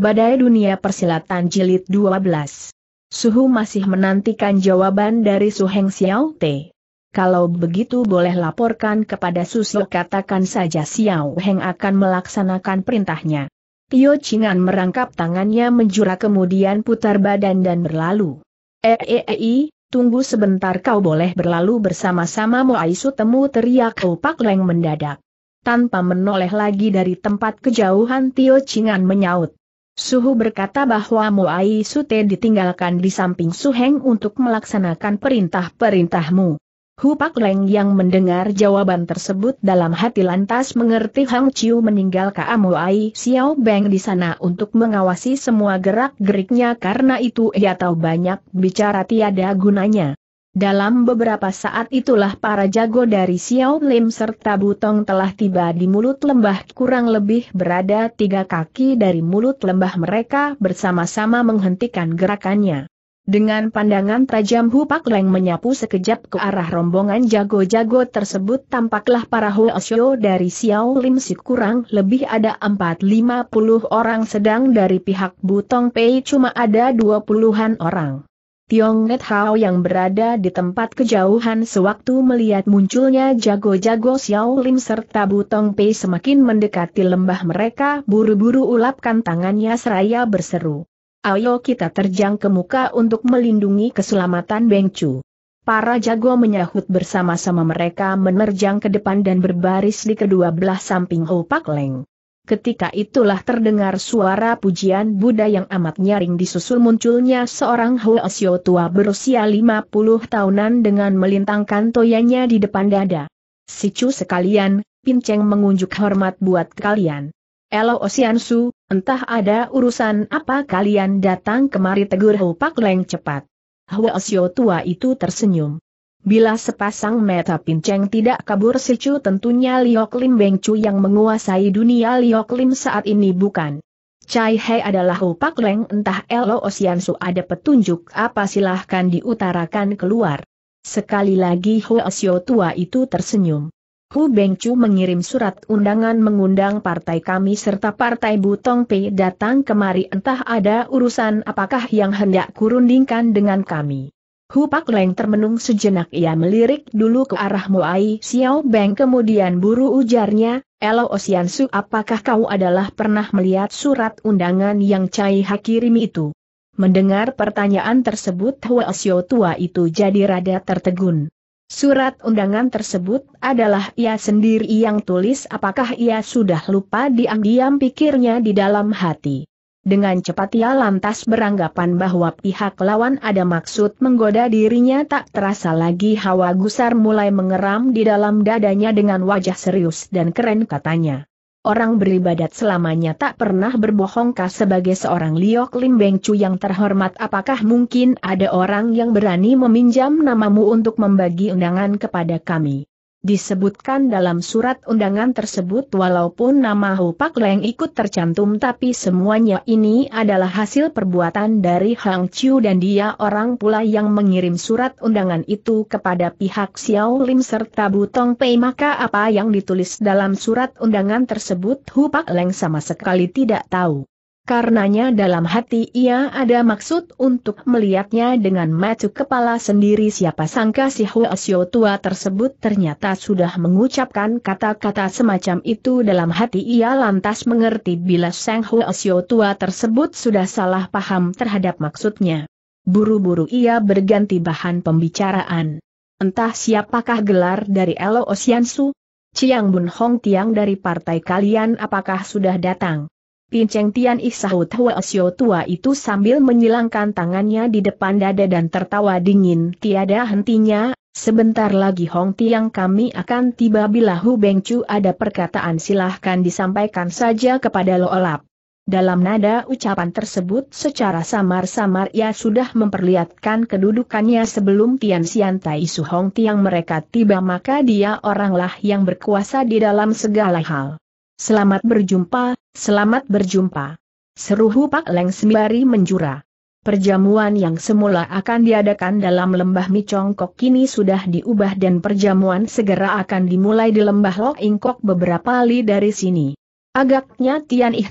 Badai Dunia Persilatan Jilid 12. Suhu masih menantikan jawaban dari Su Heng Xiao Te. Kalau begitu boleh laporkan kepada Susu katakan saja Xiao Heng akan melaksanakan perintahnya. Tio Chingan merangkap tangannya menjura kemudian putar badan dan berlalu. Eei, -e -e tunggu sebentar kau boleh berlalu bersama-sama Moaisu temu teriak Pak Leng mendadak. Tanpa menoleh lagi dari tempat kejauhan Tio Chingan menyaut. Suhu berkata bahwa Muai Sute ditinggalkan di samping Suheng untuk melaksanakan perintah-perintahmu. Hu Pak Leng yang mendengar jawaban tersebut dalam hati lantas mengerti Hang Chiu meninggalkan Amuai Xiao Beng di sana untuk mengawasi semua gerak-geriknya karena itu ia tahu banyak bicara tiada gunanya. Dalam beberapa saat itulah para jago dari Xiao Lim serta Butong telah tiba di mulut lembah kurang lebih berada tiga kaki dari mulut lembah mereka bersama-sama menghentikan gerakannya. Dengan pandangan tajam Pak Leng menyapu sekejap ke arah rombongan jago-jago tersebut tampaklah para Hu Xiao dari Xiao Lim si kurang lebih ada lima puluh orang sedang dari pihak Butong Pei cuma ada dua puluhan orang. Tiong Net Hao yang berada di tempat kejauhan sewaktu melihat munculnya jago-jago Xiao Lim serta Butong Pei semakin mendekati lembah mereka buru-buru ulapkan tangannya seraya berseru. Ayo kita terjang ke muka untuk melindungi keselamatan Beng Chu. Para jago menyahut bersama-sama mereka menerjang ke depan dan berbaris di kedua belah samping Ho Pak Leng. Ketika itulah terdengar suara pujian Buddha yang amat nyaring disusul munculnya seorang Huo tua berusia 50 tahunan dengan melintangkan toyanya di depan dada. Sicu sekalian, Pinceng mengunjuk hormat buat kalian. Elo Osiansu, entah ada urusan apa kalian datang kemari tegur Ho Pak Leng cepat. Huo tua itu tersenyum. Bila sepasang meta pinceng tidak kabur silcu tentunya Liok Lim Beng Chu yang menguasai dunia Liok Lim saat ini bukan. Cai He adalah Upak Leng entah Elo Su ada petunjuk apa silahkan diutarakan keluar. Sekali lagi Hu Osio tua itu tersenyum. Hu Bengcu mengirim surat undangan mengundang partai kami serta partai Butong P datang kemari entah ada urusan apakah yang hendak kurundingkan dengan kami. Hupak Leng termenung sejenak ia melirik dulu ke arah Moai Xiao Beng kemudian buru ujarnya, Elo Osian Su apakah kau adalah pernah melihat surat undangan yang Cai kirim itu? Mendengar pertanyaan tersebut Hua Xiao tua itu jadi rada tertegun. Surat undangan tersebut adalah ia sendiri yang tulis apakah ia sudah lupa diam-diam pikirnya di dalam hati. Dengan cepat ia lantas beranggapan bahwa pihak lawan ada maksud menggoda dirinya tak terasa lagi hawa gusar mulai mengeram di dalam dadanya dengan wajah serius dan keren katanya. Orang beribadat selamanya tak pernah berbohongkah sebagai seorang Liok Lim Beng Chu yang terhormat apakah mungkin ada orang yang berani meminjam namamu untuk membagi undangan kepada kami. Disebutkan dalam surat undangan tersebut walaupun nama Hu Pak Leng ikut tercantum tapi semuanya ini adalah hasil perbuatan dari Hang Chiu dan dia orang pula yang mengirim surat undangan itu kepada pihak Xiao Lim serta Bu Tong Pei maka apa yang ditulis dalam surat undangan tersebut Hu Pak Leng sama sekali tidak tahu. Karenanya dalam hati ia ada maksud untuk melihatnya dengan mata kepala sendiri siapa sangka si Huasyo tua tersebut ternyata sudah mengucapkan kata-kata semacam itu dalam hati ia lantas mengerti bila Sang Huasyo tua tersebut sudah salah paham terhadap maksudnya. Buru-buru ia berganti bahan pembicaraan. Entah siapakah gelar dari Elo Osiansu? Chiang Bun Hong Tiang dari partai kalian apakah sudah datang? Pinceng Tian Ih sahut Hua tua itu sambil menyilangkan tangannya di depan dada dan tertawa dingin tiada hentinya, sebentar lagi Hong Tiang kami akan tiba bila Hu Beng Chu ada perkataan silahkan disampaikan saja kepada Lo Olap. Dalam nada ucapan tersebut secara samar-samar ia sudah memperlihatkan kedudukannya sebelum Tian Xian Tai Su Hong Tiang mereka tiba maka dia oranglah yang berkuasa di dalam segala hal. Selamat berjumpa, Selamat berjumpa. Seru Pak Leng sembari menjura. Perjamuan yang semula akan diadakan dalam lembah Micongkok kini sudah diubah dan perjamuan segera akan dimulai di lembah Lok beberapa li dari sini. Agaknya Tian Ih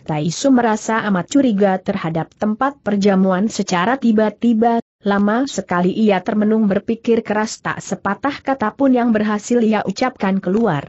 merasa amat curiga terhadap tempat perjamuan secara tiba-tiba, lama sekali ia termenung berpikir keras tak sepatah kata pun yang berhasil ia ucapkan keluar.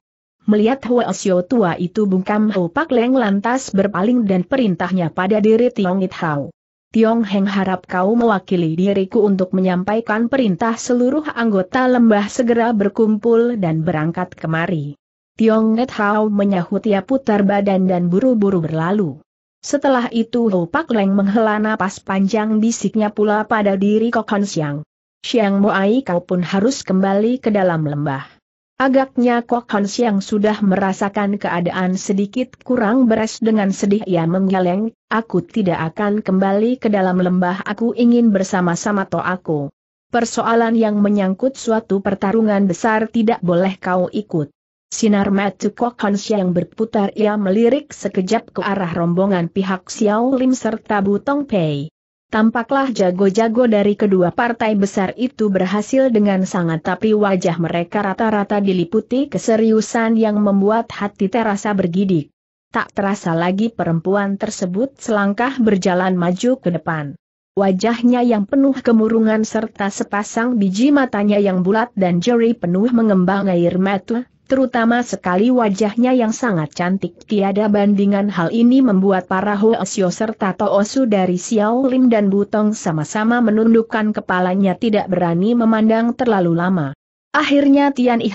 Melihat Hwa Sio tua itu bungkam Ho Pak Leng lantas berpaling dan perintahnya pada diri Tiong It Hau. Tiong Heng harap kau mewakili diriku untuk menyampaikan perintah seluruh anggota lembah segera berkumpul dan berangkat kemari. Tiong Net Hau menyahut ia putar badan dan buru-buru berlalu. Setelah itu Hou Pak Leng menghela napas panjang bisiknya pula pada diri Kokon Siang. Siang Moai kau pun harus kembali ke dalam lembah. Agaknya Kok Hans yang sudah merasakan keadaan sedikit kurang beres dengan sedih ia menggeleng, aku tidak akan kembali ke dalam lembah aku ingin bersama-sama to aku. Persoalan yang menyangkut suatu pertarungan besar tidak boleh kau ikut. Sinar mata Kok Hans yang berputar ia melirik sekejap ke arah rombongan pihak Xiao Lim serta Butong Pei. Tampaklah jago-jago dari kedua partai besar itu berhasil dengan sangat tapi wajah mereka rata-rata diliputi keseriusan yang membuat hati terasa bergidik. Tak terasa lagi perempuan tersebut selangkah berjalan maju ke depan. Wajahnya yang penuh kemurungan serta sepasang biji matanya yang bulat dan jeri penuh mengembang air mata, terutama sekali wajahnya yang sangat cantik. Tiada bandingan hal ini membuat para Hoesio serta Toosu dari Xiao Lim dan Butong sama-sama menundukkan kepalanya tidak berani memandang terlalu lama. Akhirnya Tian Ih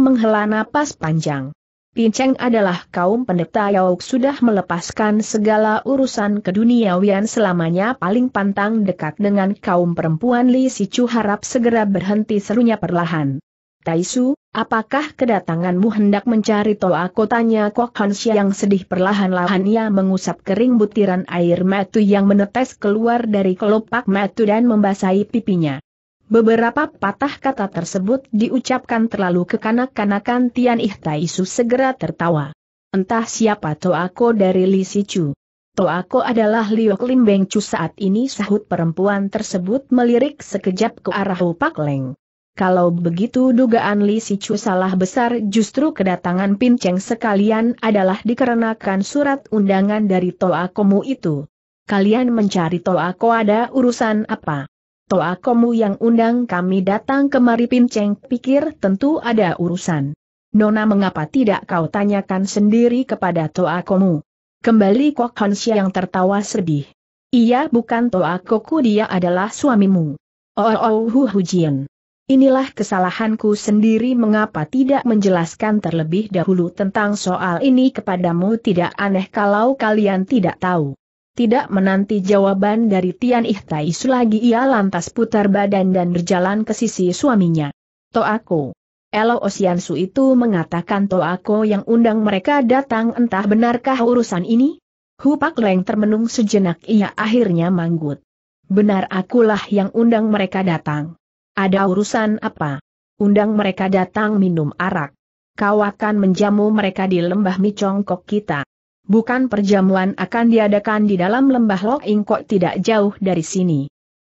menghela napas panjang. Pinceng adalah kaum pendeta Yao sudah melepaskan segala urusan keduniawian selamanya paling pantang dekat dengan kaum perempuan Li Sichu harap segera berhenti serunya perlahan. Taisu, apakah kedatanganmu hendak mencari Toa kotanya Kok Hansya yang sedih perlahan-lahan ia mengusap kering butiran air metu yang menetes keluar dari kelopak metu dan membasahi pipinya. Beberapa patah kata tersebut diucapkan terlalu kekanak-kanakan Tian Ih Taisu segera tertawa. Entah siapa Toako dari Li Sichu. Toako adalah Liok Limbeng Chu saat ini sahut perempuan tersebut melirik sekejap ke arah Upak Leng kalau begitu dugaan Li sichu salah besar justru kedatangan Pinceng sekalian adalah dikarenakan surat undangan dari Toa Komu itu. Kalian mencari Toa Ko ada urusan apa? Toa Komu yang undang kami datang kemari Pinceng pikir tentu ada urusan. Nona mengapa tidak kau tanyakan sendiri kepada Toa Komu? Kembali Kok Hansia yang tertawa sedih. Ia bukan Toa Koku dia adalah suamimu. Oh, oh, oh hu Hu jian. Inilah kesalahanku sendiri mengapa tidak menjelaskan terlebih dahulu tentang soal ini kepadamu tidak aneh kalau kalian tidak tahu. Tidak menanti jawaban dari Tian Ihtais lagi ia lantas putar badan dan berjalan ke sisi suaminya. Toako. Elo Osiansu itu mengatakan Toako yang undang mereka datang entah benarkah urusan ini? Hupak Leng termenung sejenak ia akhirnya manggut. Benar akulah yang undang mereka datang. Ada urusan apa? Undang mereka datang minum arak. Kau akan menjamu mereka di lembah Micongkok kita. Bukan perjamuan akan diadakan di dalam lembah Lok Ingkok tidak jauh dari sini.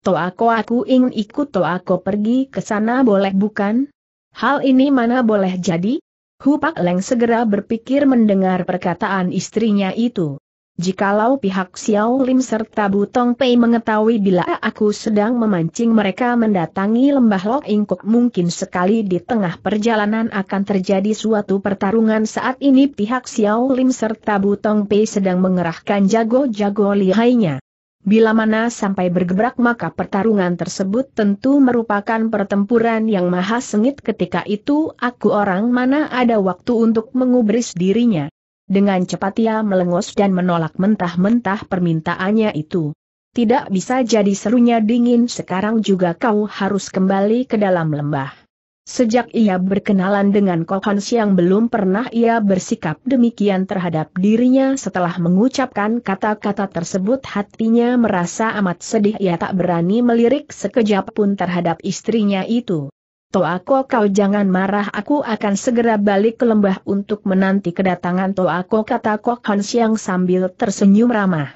Toako aku ingin ikut Toako pergi ke sana boleh bukan? Hal ini mana boleh jadi? Hupak Leng segera berpikir mendengar perkataan istrinya itu. Jikalau pihak Xiao Lim serta Butong Pei mengetahui bila aku sedang memancing mereka mendatangi lembah Lok Ingkuk mungkin sekali di tengah perjalanan akan terjadi suatu pertarungan saat ini pihak Xiao Lim serta Butong Pei sedang mengerahkan jago-jago lihainya. Bila mana sampai bergebrak maka pertarungan tersebut tentu merupakan pertempuran yang maha sengit ketika itu aku orang mana ada waktu untuk mengubris dirinya. Dengan cepat ia melengos dan menolak mentah-mentah permintaannya itu. Tidak bisa jadi serunya dingin sekarang juga kau harus kembali ke dalam lembah. Sejak ia berkenalan dengan Kohans yang belum pernah ia bersikap demikian terhadap dirinya setelah mengucapkan kata-kata tersebut hatinya merasa amat sedih ia tak berani melirik sekejap pun terhadap istrinya itu. Toako kau jangan marah aku akan segera balik ke lembah untuk menanti kedatangan Toako kata Kok Hans yang sambil tersenyum ramah.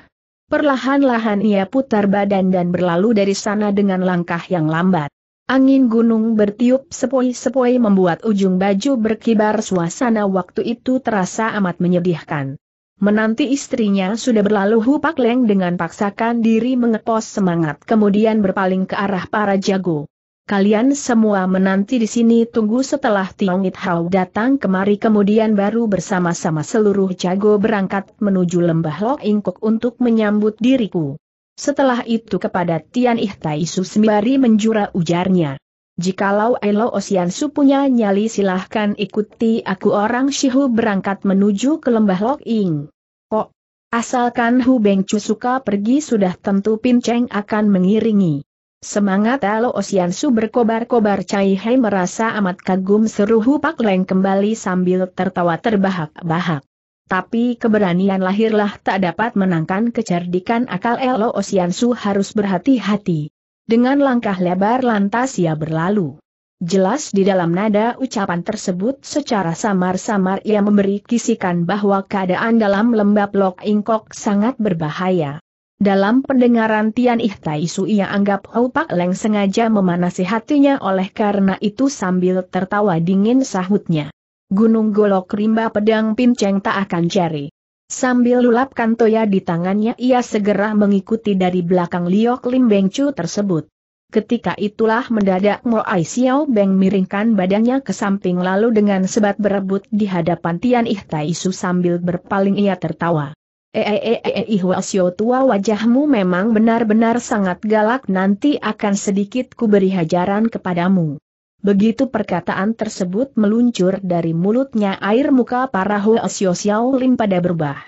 Perlahan-lahan ia putar badan dan berlalu dari sana dengan langkah yang lambat. Angin gunung bertiup sepoi-sepoi membuat ujung baju berkibar suasana waktu itu terasa amat menyedihkan. Menanti istrinya sudah berlalu Hupak Leng dengan paksakan diri mengepos semangat kemudian berpaling ke arah para jago. Kalian semua menanti di sini tunggu setelah Tiong It Hao datang kemari kemudian baru bersama-sama seluruh jago berangkat menuju lembah Lok Ingkok untuk menyambut diriku. Setelah itu kepada Tian Ih Tai Su sembari menjura ujarnya. Jikalau Elo Osian Su punya nyali silahkan ikuti aku orang Shihu berangkat menuju ke lembah Lok Ing. Kok? Asalkan Hu Beng Chu suka pergi sudah tentu Pinceng akan mengiringi. Semangat Alo Osiansu berkobar-kobar Cai Hei merasa amat kagum seru Hupak Leng kembali sambil tertawa terbahak-bahak. Tapi keberanian lahirlah tak dapat menangkan kecerdikan akal Elo Osiansu harus berhati-hati. Dengan langkah lebar lantas ia berlalu. Jelas di dalam nada ucapan tersebut secara samar-samar ia memberi kisikan bahwa keadaan dalam lembab Lok Ingkok sangat berbahaya. Dalam pendengaran Tian Ihtaisu ia anggap Hou Pak Leng sengaja memanasi hatinya oleh karena itu sambil tertawa dingin sahutnya. Gunung golok rimba pedang pinceng tak akan cari. Sambil lulapkan toya di tangannya ia segera mengikuti dari belakang Liok Lim Beng Chu tersebut. Ketika itulah mendadak Mo Ai Xiao Beng miringkan badannya ke samping lalu dengan sebat berebut di hadapan Tian Ihtaisu sambil berpaling ia tertawa. Eeeei Huasyo tua wajahmu memang benar-benar sangat galak nanti akan sedikit ku beri hajaran kepadamu. Begitu perkataan tersebut meluncur dari mulutnya air muka para Huasyo Xiao Lim pada berubah.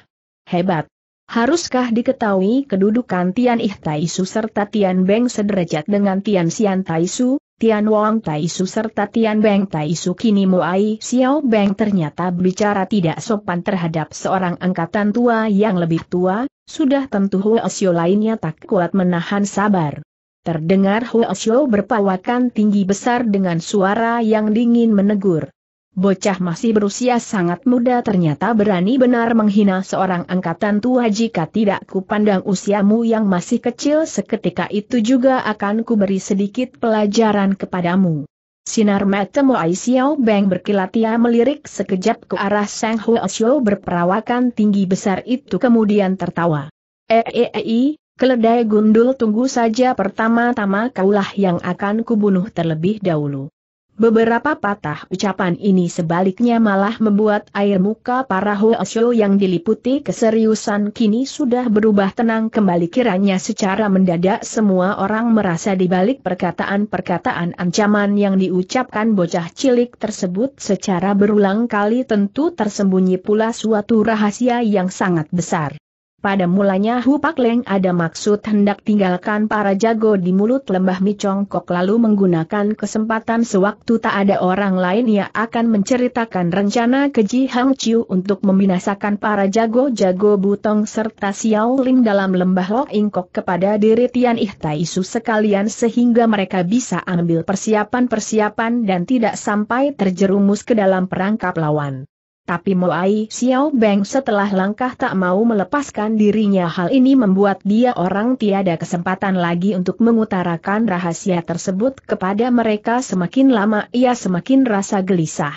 Hebat! Haruskah diketahui kedudukan Tian Ih Taisu serta Tian Beng sederajat dengan Tian Xian Taisu? Tian Wong Taisu serta Tian Beng Taisu kini Muai Xiao Beng ternyata bicara tidak sopan terhadap seorang angkatan tua yang lebih tua, sudah tentu Hua Xiao lainnya tak kuat menahan sabar. Terdengar Hua Xiao berpawakan tinggi besar dengan suara yang dingin menegur. Bocah masih berusia sangat muda ternyata berani benar menghina seorang angkatan tua jika tidak kupandang usiamu yang masih kecil seketika itu juga akan kuberi sedikit pelajaran kepadamu. Sinar mata Moai Xiao Beng berkilat ia melirik sekejap ke arah Sang Huo Xiao berperawakan tinggi besar itu kemudian tertawa. Eeei, eh, eh, eh, keledai gundul tunggu saja pertama-tama kaulah yang akan kubunuh terlebih dahulu. Beberapa patah ucapan ini sebaliknya malah membuat air muka para Hoesyo yang diliputi keseriusan kini sudah berubah tenang kembali kiranya secara mendadak semua orang merasa di balik perkataan-perkataan ancaman yang diucapkan bocah cilik tersebut secara berulang kali tentu tersembunyi pula suatu rahasia yang sangat besar. Pada mulanya Hu Pak Leng ada maksud hendak tinggalkan para jago di mulut lembah Micongkok lalu menggunakan kesempatan sewaktu tak ada orang lain ia akan menceritakan rencana keji Hang Chiu untuk membinasakan para jago-jago Butong serta Xiao Lim dalam lembah Lok Ingkok kepada diri Tian Ih Tai sekalian sehingga mereka bisa ambil persiapan-persiapan dan tidak sampai terjerumus ke dalam perangkap lawan. Tapi Moai Xiao Beng setelah langkah tak mau melepaskan dirinya hal ini membuat dia orang tiada kesempatan lagi untuk mengutarakan rahasia tersebut kepada mereka semakin lama ia semakin rasa gelisah.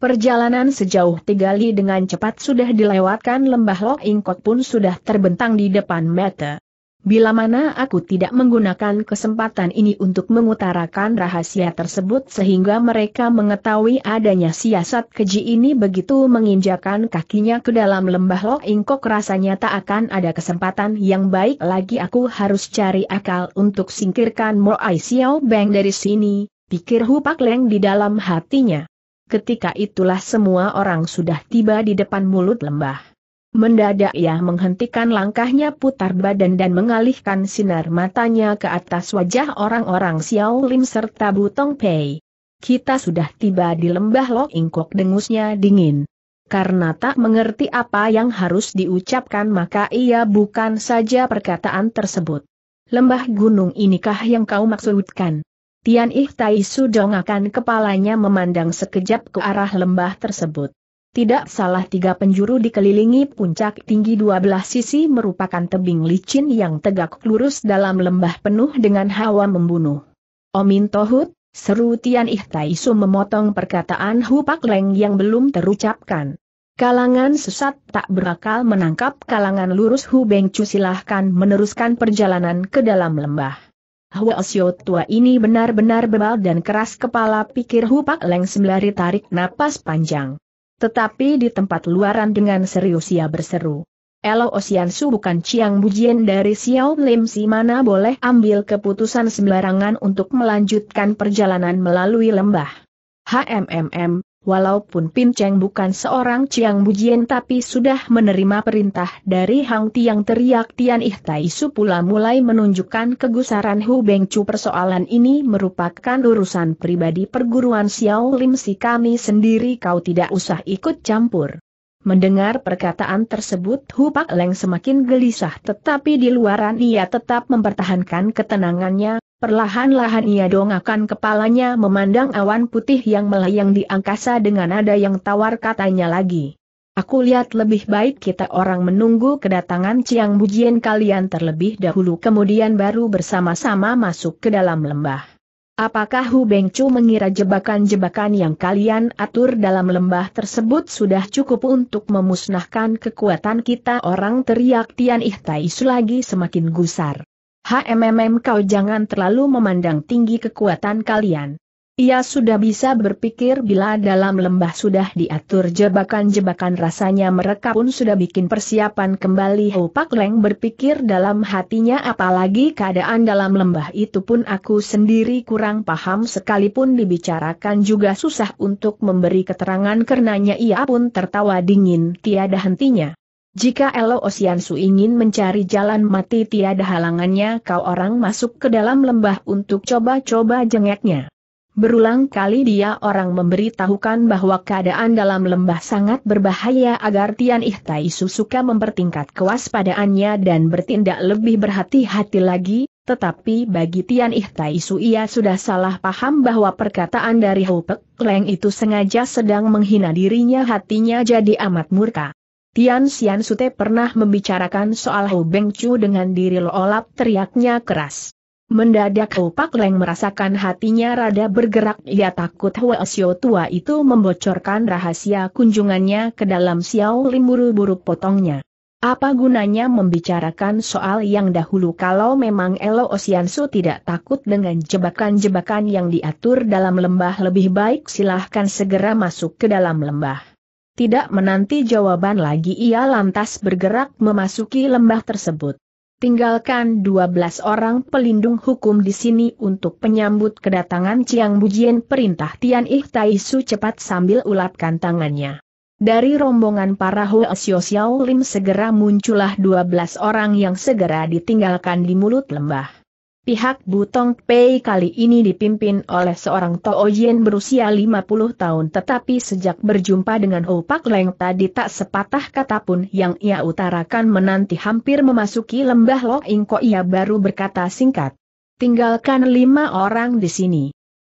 Perjalanan sejauh tiga li dengan cepat sudah dilewatkan lembah Lok Ingkot pun sudah terbentang di depan mata. Bila mana aku tidak menggunakan kesempatan ini untuk mengutarakan rahasia tersebut sehingga mereka mengetahui adanya siasat keji ini begitu menginjakan kakinya ke dalam lembah Lo Ingkok rasanya tak akan ada kesempatan yang baik lagi aku harus cari akal untuk singkirkan Mo Ai Xiao Bang dari sini, pikir Hu Pak Leng di dalam hatinya. Ketika itulah semua orang sudah tiba di depan mulut lembah. Mendadak ia menghentikan langkahnya putar badan dan mengalihkan sinar matanya ke atas wajah orang-orang Xiao Lim serta Butong Pei. Kita sudah tiba di lembah lo, Ingkok dengusnya dingin. Karena tak mengerti apa yang harus diucapkan maka ia bukan saja perkataan tersebut. Lembah gunung inikah yang kau maksudkan? Tian Ih Tai Su akan kepalanya memandang sekejap ke arah lembah tersebut. Tidak salah tiga penjuru dikelilingi puncak tinggi dua belah sisi merupakan tebing licin yang tegak lurus dalam lembah penuh dengan hawa membunuh. Omin Tohut, seru Tian Ih memotong perkataan Hu Pak Leng yang belum terucapkan. Kalangan sesat tak berakal menangkap kalangan lurus Hu Beng Chu silahkan meneruskan perjalanan ke dalam lembah. Hua Sio tua ini benar-benar bebal dan keras kepala pikir Hu Pak Leng sembari tarik napas panjang. Tetapi di tempat luaran dengan serius ia berseru. Elo Osiansu bukan Chiang Bujian dari Xiao Lim si mana boleh ambil keputusan sembarangan untuk melanjutkan perjalanan melalui lembah. HMMM, Walaupun Pin Cheng bukan seorang Chiang Bujian tapi sudah menerima perintah dari Hang Tiang teriak Tian Ih Tai Su pula mulai menunjukkan kegusaran Hu Beng Chu persoalan ini merupakan urusan pribadi perguruan Xiao Lim si kami sendiri kau tidak usah ikut campur. Mendengar perkataan tersebut Hupak Leng semakin gelisah tetapi di luaran ia tetap mempertahankan ketenangannya, perlahan-lahan ia dongakan kepalanya memandang awan putih yang melayang di angkasa dengan nada yang tawar katanya lagi. Aku lihat lebih baik kita orang menunggu kedatangan Ciang Bujian kalian terlebih dahulu kemudian baru bersama-sama masuk ke dalam lembah. Apakah Hu Bengcu mengira jebakan-jebakan yang kalian atur dalam lembah tersebut sudah cukup untuk memusnahkan kekuatan kita? Orang teriak Tian Ihtai lagi semakin gusar. HMMM kau jangan terlalu memandang tinggi kekuatan kalian. Ia sudah bisa berpikir bila dalam lembah sudah diatur jebakan-jebakan rasanya mereka pun sudah bikin persiapan kembali Ho Pak Leng berpikir dalam hatinya apalagi keadaan dalam lembah itu pun aku sendiri kurang paham sekalipun dibicarakan juga susah untuk memberi keterangan karenanya ia pun tertawa dingin tiada hentinya. Jika Elo Osiansu ingin mencari jalan mati tiada halangannya kau orang masuk ke dalam lembah untuk coba-coba jengeknya. Berulang kali dia orang memberitahukan bahwa keadaan dalam lembah sangat berbahaya agar Tian Ihtai suka mempertingkat kewaspadaannya dan bertindak lebih berhati-hati lagi, tetapi bagi Tian Ihtai ia sudah salah paham bahwa perkataan dari Hou Pe Leng itu sengaja sedang menghina dirinya hatinya jadi amat murka. Tian Xian Sute pernah membicarakan soal Hu Beng Chu dengan diri Loolap teriaknya keras. Mendadak Opak Leng merasakan hatinya rada bergerak ia takut Hwa Sio tua itu membocorkan rahasia kunjungannya ke dalam Xiao Lim buru-buru potongnya. Apa gunanya membicarakan soal yang dahulu kalau memang Elo Osiansu tidak takut dengan jebakan-jebakan yang diatur dalam lembah lebih baik silahkan segera masuk ke dalam lembah. Tidak menanti jawaban lagi ia lantas bergerak memasuki lembah tersebut tinggalkan 12 orang pelindung hukum di sini untuk penyambut kedatangan Chiang Bujian perintah Tian Ih Tai Su cepat sambil ulapkan tangannya. Dari rombongan para Hoa Xiao Xiao Lim segera muncullah 12 orang yang segera ditinggalkan di mulut lembah. Pihak Butong Pei kali ini dipimpin oleh seorang Tooyen berusia 50 tahun tetapi sejak berjumpa dengan Ho Pak Leng tadi tak sepatah kata pun yang ia utarakan menanti hampir memasuki lembah Lo Ingko ia baru berkata singkat. Tinggalkan lima orang di sini.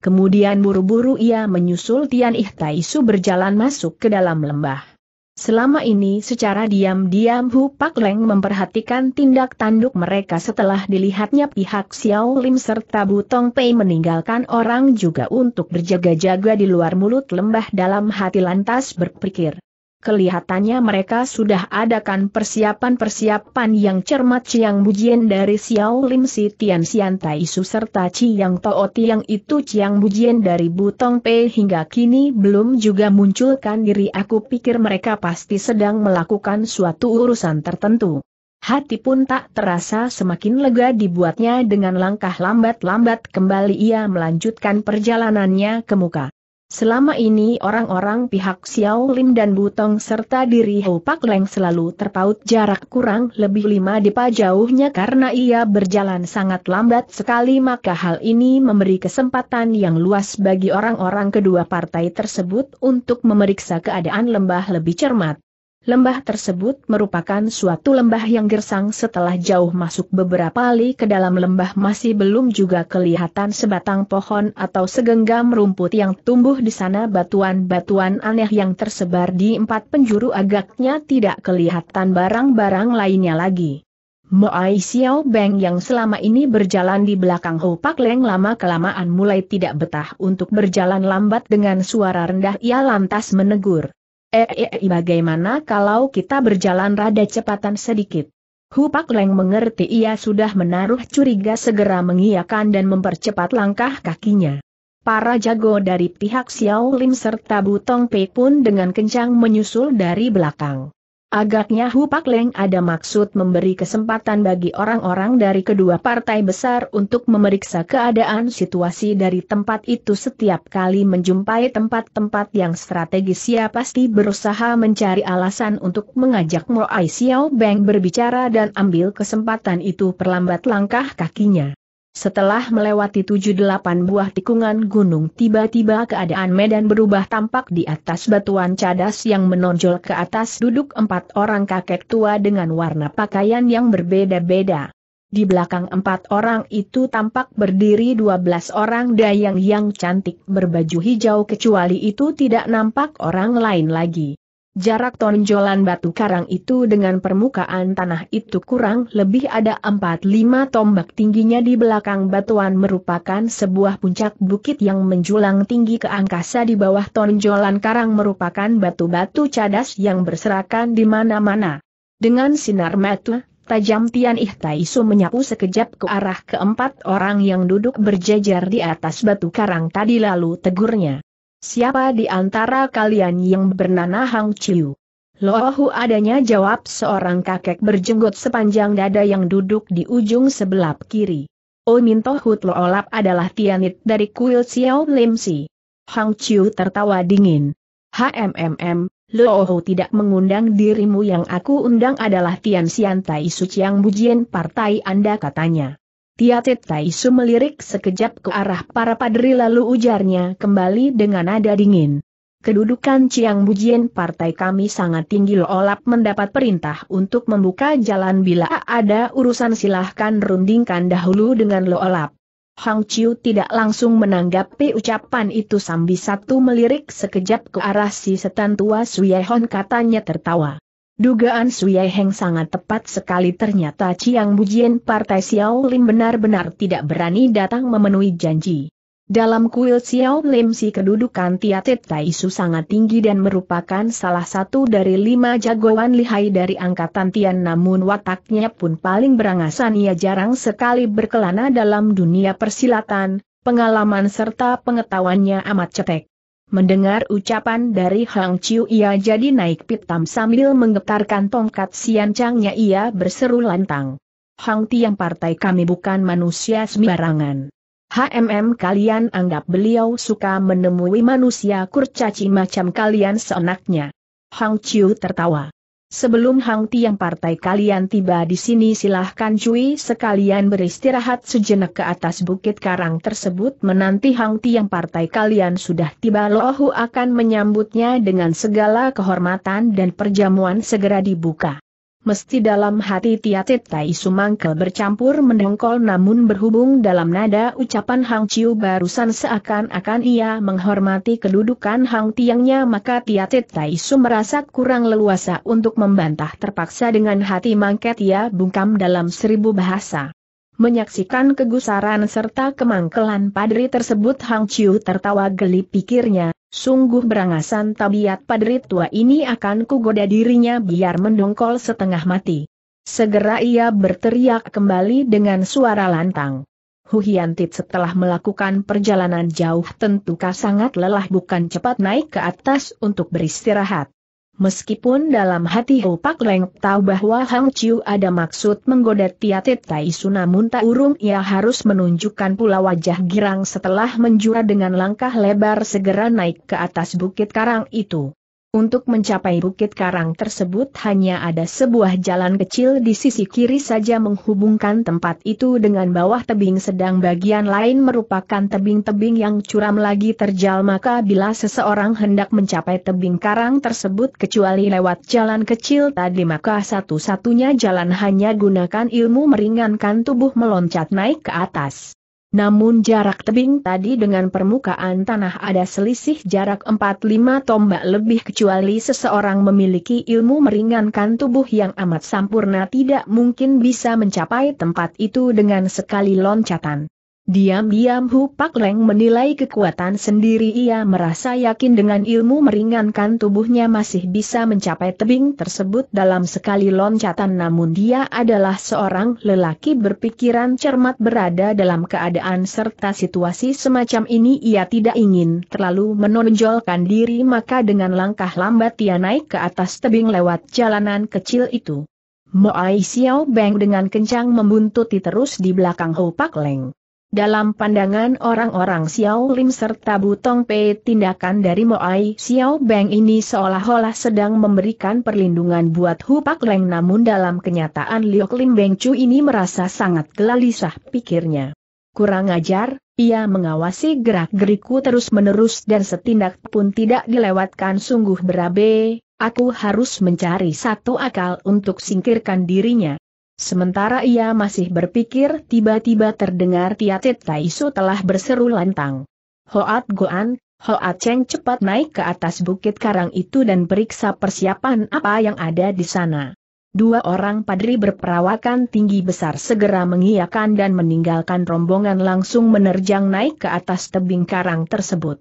Kemudian buru-buru ia menyusul Tian Ih Su berjalan masuk ke dalam lembah. Selama ini secara diam-diam Hu Pak Leng memperhatikan tindak tanduk mereka setelah dilihatnya pihak Xiao Lim serta Bu Tong Pei meninggalkan orang juga untuk berjaga-jaga di luar mulut lembah dalam hati lantas berpikir. Kelihatannya mereka sudah adakan persiapan-persiapan yang cermat Siang Bujian dari Xiao Lim Si Tian Sian Tai Su serta Yang Tao Tiang itu Ciang Bujian dari Butong Pe hingga kini belum juga munculkan diri aku pikir mereka pasti sedang melakukan suatu urusan tertentu. Hati pun tak terasa semakin lega dibuatnya dengan langkah lambat-lambat kembali ia melanjutkan perjalanannya ke muka. Selama ini orang-orang pihak Xiao Lim dan Butong serta diri Ho Pak Leng selalu terpaut jarak kurang lebih lima depa jauhnya karena ia berjalan sangat lambat sekali maka hal ini memberi kesempatan yang luas bagi orang-orang kedua partai tersebut untuk memeriksa keadaan lembah lebih cermat. Lembah tersebut merupakan suatu lembah yang gersang setelah jauh masuk beberapa kali ke dalam lembah masih belum juga kelihatan sebatang pohon atau segenggam rumput yang tumbuh di sana batuan-batuan aneh yang tersebar di empat penjuru agaknya tidak kelihatan barang-barang lainnya lagi. Moai Xiao Beng yang selama ini berjalan di belakang Ho Pak Leng lama-kelamaan mulai tidak betah untuk berjalan lambat dengan suara rendah ia lantas menegur. Eh, eh, eh bagaimana kalau kita berjalan rada cepatan sedikit? Hu Pak Leng mengerti ia sudah menaruh curiga segera mengiyakan dan mempercepat langkah kakinya. Para jago dari pihak Xiao Lim serta Butong Pei pun dengan kencang menyusul dari belakang. Agaknya Hu Pak Leng ada maksud memberi kesempatan bagi orang-orang dari kedua partai besar untuk memeriksa keadaan situasi dari tempat itu setiap kali menjumpai tempat-tempat yang strategis ia pasti berusaha mencari alasan untuk mengajak Mo Ai Xiao Beng berbicara dan ambil kesempatan itu perlambat langkah kakinya. Setelah melewati tujuh delapan buah tikungan gunung tiba-tiba keadaan medan berubah tampak di atas batuan cadas yang menonjol ke atas duduk empat orang kakek tua dengan warna pakaian yang berbeda-beda. Di belakang empat orang itu tampak berdiri dua belas orang dayang yang cantik berbaju hijau kecuali itu tidak nampak orang lain lagi. Jarak tonjolan batu karang itu dengan permukaan tanah itu kurang lebih ada 4-5 tombak tingginya di belakang batuan merupakan sebuah puncak bukit yang menjulang tinggi ke angkasa di bawah tonjolan karang merupakan batu-batu cadas yang berserakan di mana-mana. Dengan sinar mata, tajam Tian Ih Taisu menyapu sekejap ke arah keempat orang yang duduk berjejer di atas batu karang tadi lalu tegurnya. Siapa di antara kalian yang bernama Hang Chiu? Lohu adanya jawab seorang kakek berjenggot sepanjang dada yang duduk di ujung sebelah kiri. Oh Omin Tohut Loolap adalah Tianit dari kuil Xiao Lim Si. Hang Chiu tertawa dingin. HMMM, Lohu tidak mengundang dirimu yang aku undang adalah Tian Xian Tai Su Chiang Bujian Partai Anda katanya. Tiatit Taisu melirik sekejap ke arah para padri lalu ujarnya kembali dengan nada dingin. Kedudukan Ciang Bujian partai kami sangat tinggi Loolap mendapat perintah untuk membuka jalan bila ada urusan silahkan rundingkan dahulu dengan Loolap. Hang Chiu tidak langsung menanggapi ucapan itu sambil satu melirik sekejap ke arah si setan tua Suyehon katanya tertawa. Dugaan Suyai Heng sangat tepat sekali ternyata Chiang Bujian Partai Xiao Lim benar-benar tidak berani datang memenuhi janji. Dalam kuil Xiao Lim si kedudukan Tai Taisu sangat tinggi dan merupakan salah satu dari lima jagoan lihai dari angkatan Tian namun wataknya pun paling berangasan ia jarang sekali berkelana dalam dunia persilatan, pengalaman serta pengetahuannya amat cetek. Mendengar ucapan dari Hang Chiu ia jadi naik pitam sambil menggetarkan tongkat siancangnya ia berseru lantang. Hang Tiang partai kami bukan manusia sembarangan. HMM kalian anggap beliau suka menemui manusia kurcaci macam kalian seenaknya. Hang Chiu tertawa. Sebelum Hang Tiang partai kalian tiba di sini silahkan cuy sekalian beristirahat sejenak ke atas bukit karang tersebut menanti Hang Tiang partai kalian sudah tiba Lohu akan menyambutnya dengan segala kehormatan dan perjamuan segera dibuka. Mesti dalam hati Tia Tai Sumangkel bercampur mendongkol namun berhubung dalam nada ucapan Hang Chiu barusan seakan-akan ia menghormati kedudukan Hang Tiangnya maka Tia Tai Su merasa kurang leluasa untuk membantah terpaksa dengan hati mangket ia bungkam dalam seribu bahasa. Menyaksikan kegusaran serta kemangkelan padri tersebut Hang Chiu tertawa geli pikirnya, Sungguh berangasan tabiat padri tua ini akan kugoda dirinya biar mendongkol setengah mati. Segera ia berteriak kembali dengan suara lantang. Huhiantit setelah melakukan perjalanan jauh tentu sangat lelah bukan cepat naik ke atas untuk beristirahat. Meskipun dalam hati Ho Pak Leng tahu bahwa Hang Chiu ada maksud menggoda Tit Tai Su namun tak urung ia harus menunjukkan pula wajah girang setelah menjura dengan langkah lebar segera naik ke atas bukit karang itu. Untuk mencapai bukit karang tersebut hanya ada sebuah jalan kecil di sisi kiri saja menghubungkan tempat itu dengan bawah tebing sedang bagian lain merupakan tebing-tebing yang curam lagi terjal maka bila seseorang hendak mencapai tebing karang tersebut kecuali lewat jalan kecil tadi maka satu-satunya jalan hanya gunakan ilmu meringankan tubuh meloncat naik ke atas. Namun jarak tebing tadi dengan permukaan tanah ada selisih jarak 4-5 tombak lebih kecuali seseorang memiliki ilmu meringankan tubuh yang amat sempurna tidak mungkin bisa mencapai tempat itu dengan sekali loncatan. Diam-diam Hu Pak Leng menilai kekuatan sendiri ia merasa yakin dengan ilmu meringankan tubuhnya masih bisa mencapai tebing tersebut dalam sekali loncatan namun dia adalah seorang lelaki berpikiran cermat berada dalam keadaan serta situasi semacam ini ia tidak ingin terlalu menonjolkan diri maka dengan langkah lambat ia naik ke atas tebing lewat jalanan kecil itu. Moai Xiao Beng dengan kencang membuntuti terus di belakang Hu Pak Leng. Dalam pandangan orang-orang Xiao Lim serta Butong Pei tindakan dari Moai Xiao Beng ini seolah-olah sedang memberikan perlindungan buat Hu Pak Leng namun dalam kenyataan Liu Lim Beng Chu ini merasa sangat gelisah pikirnya. Kurang ajar, ia mengawasi gerak-geriku terus-menerus dan setindak pun tidak dilewatkan sungguh berabe, aku harus mencari satu akal untuk singkirkan dirinya. Sementara ia masih berpikir tiba-tiba terdengar Tiatet Taisu telah berseru lantang. Hoat Goan, Hoat Cheng cepat naik ke atas bukit karang itu dan periksa persiapan apa yang ada di sana. Dua orang padri berperawakan tinggi besar segera mengiyakan dan meninggalkan rombongan langsung menerjang naik ke atas tebing karang tersebut.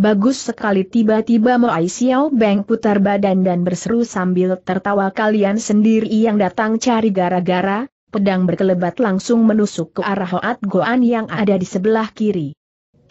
Bagus sekali tiba-tiba Moai Xiao Beng putar badan dan berseru sambil tertawa kalian sendiri yang datang cari gara-gara, pedang berkelebat langsung menusuk ke arah Hoat Goan yang ada di sebelah kiri.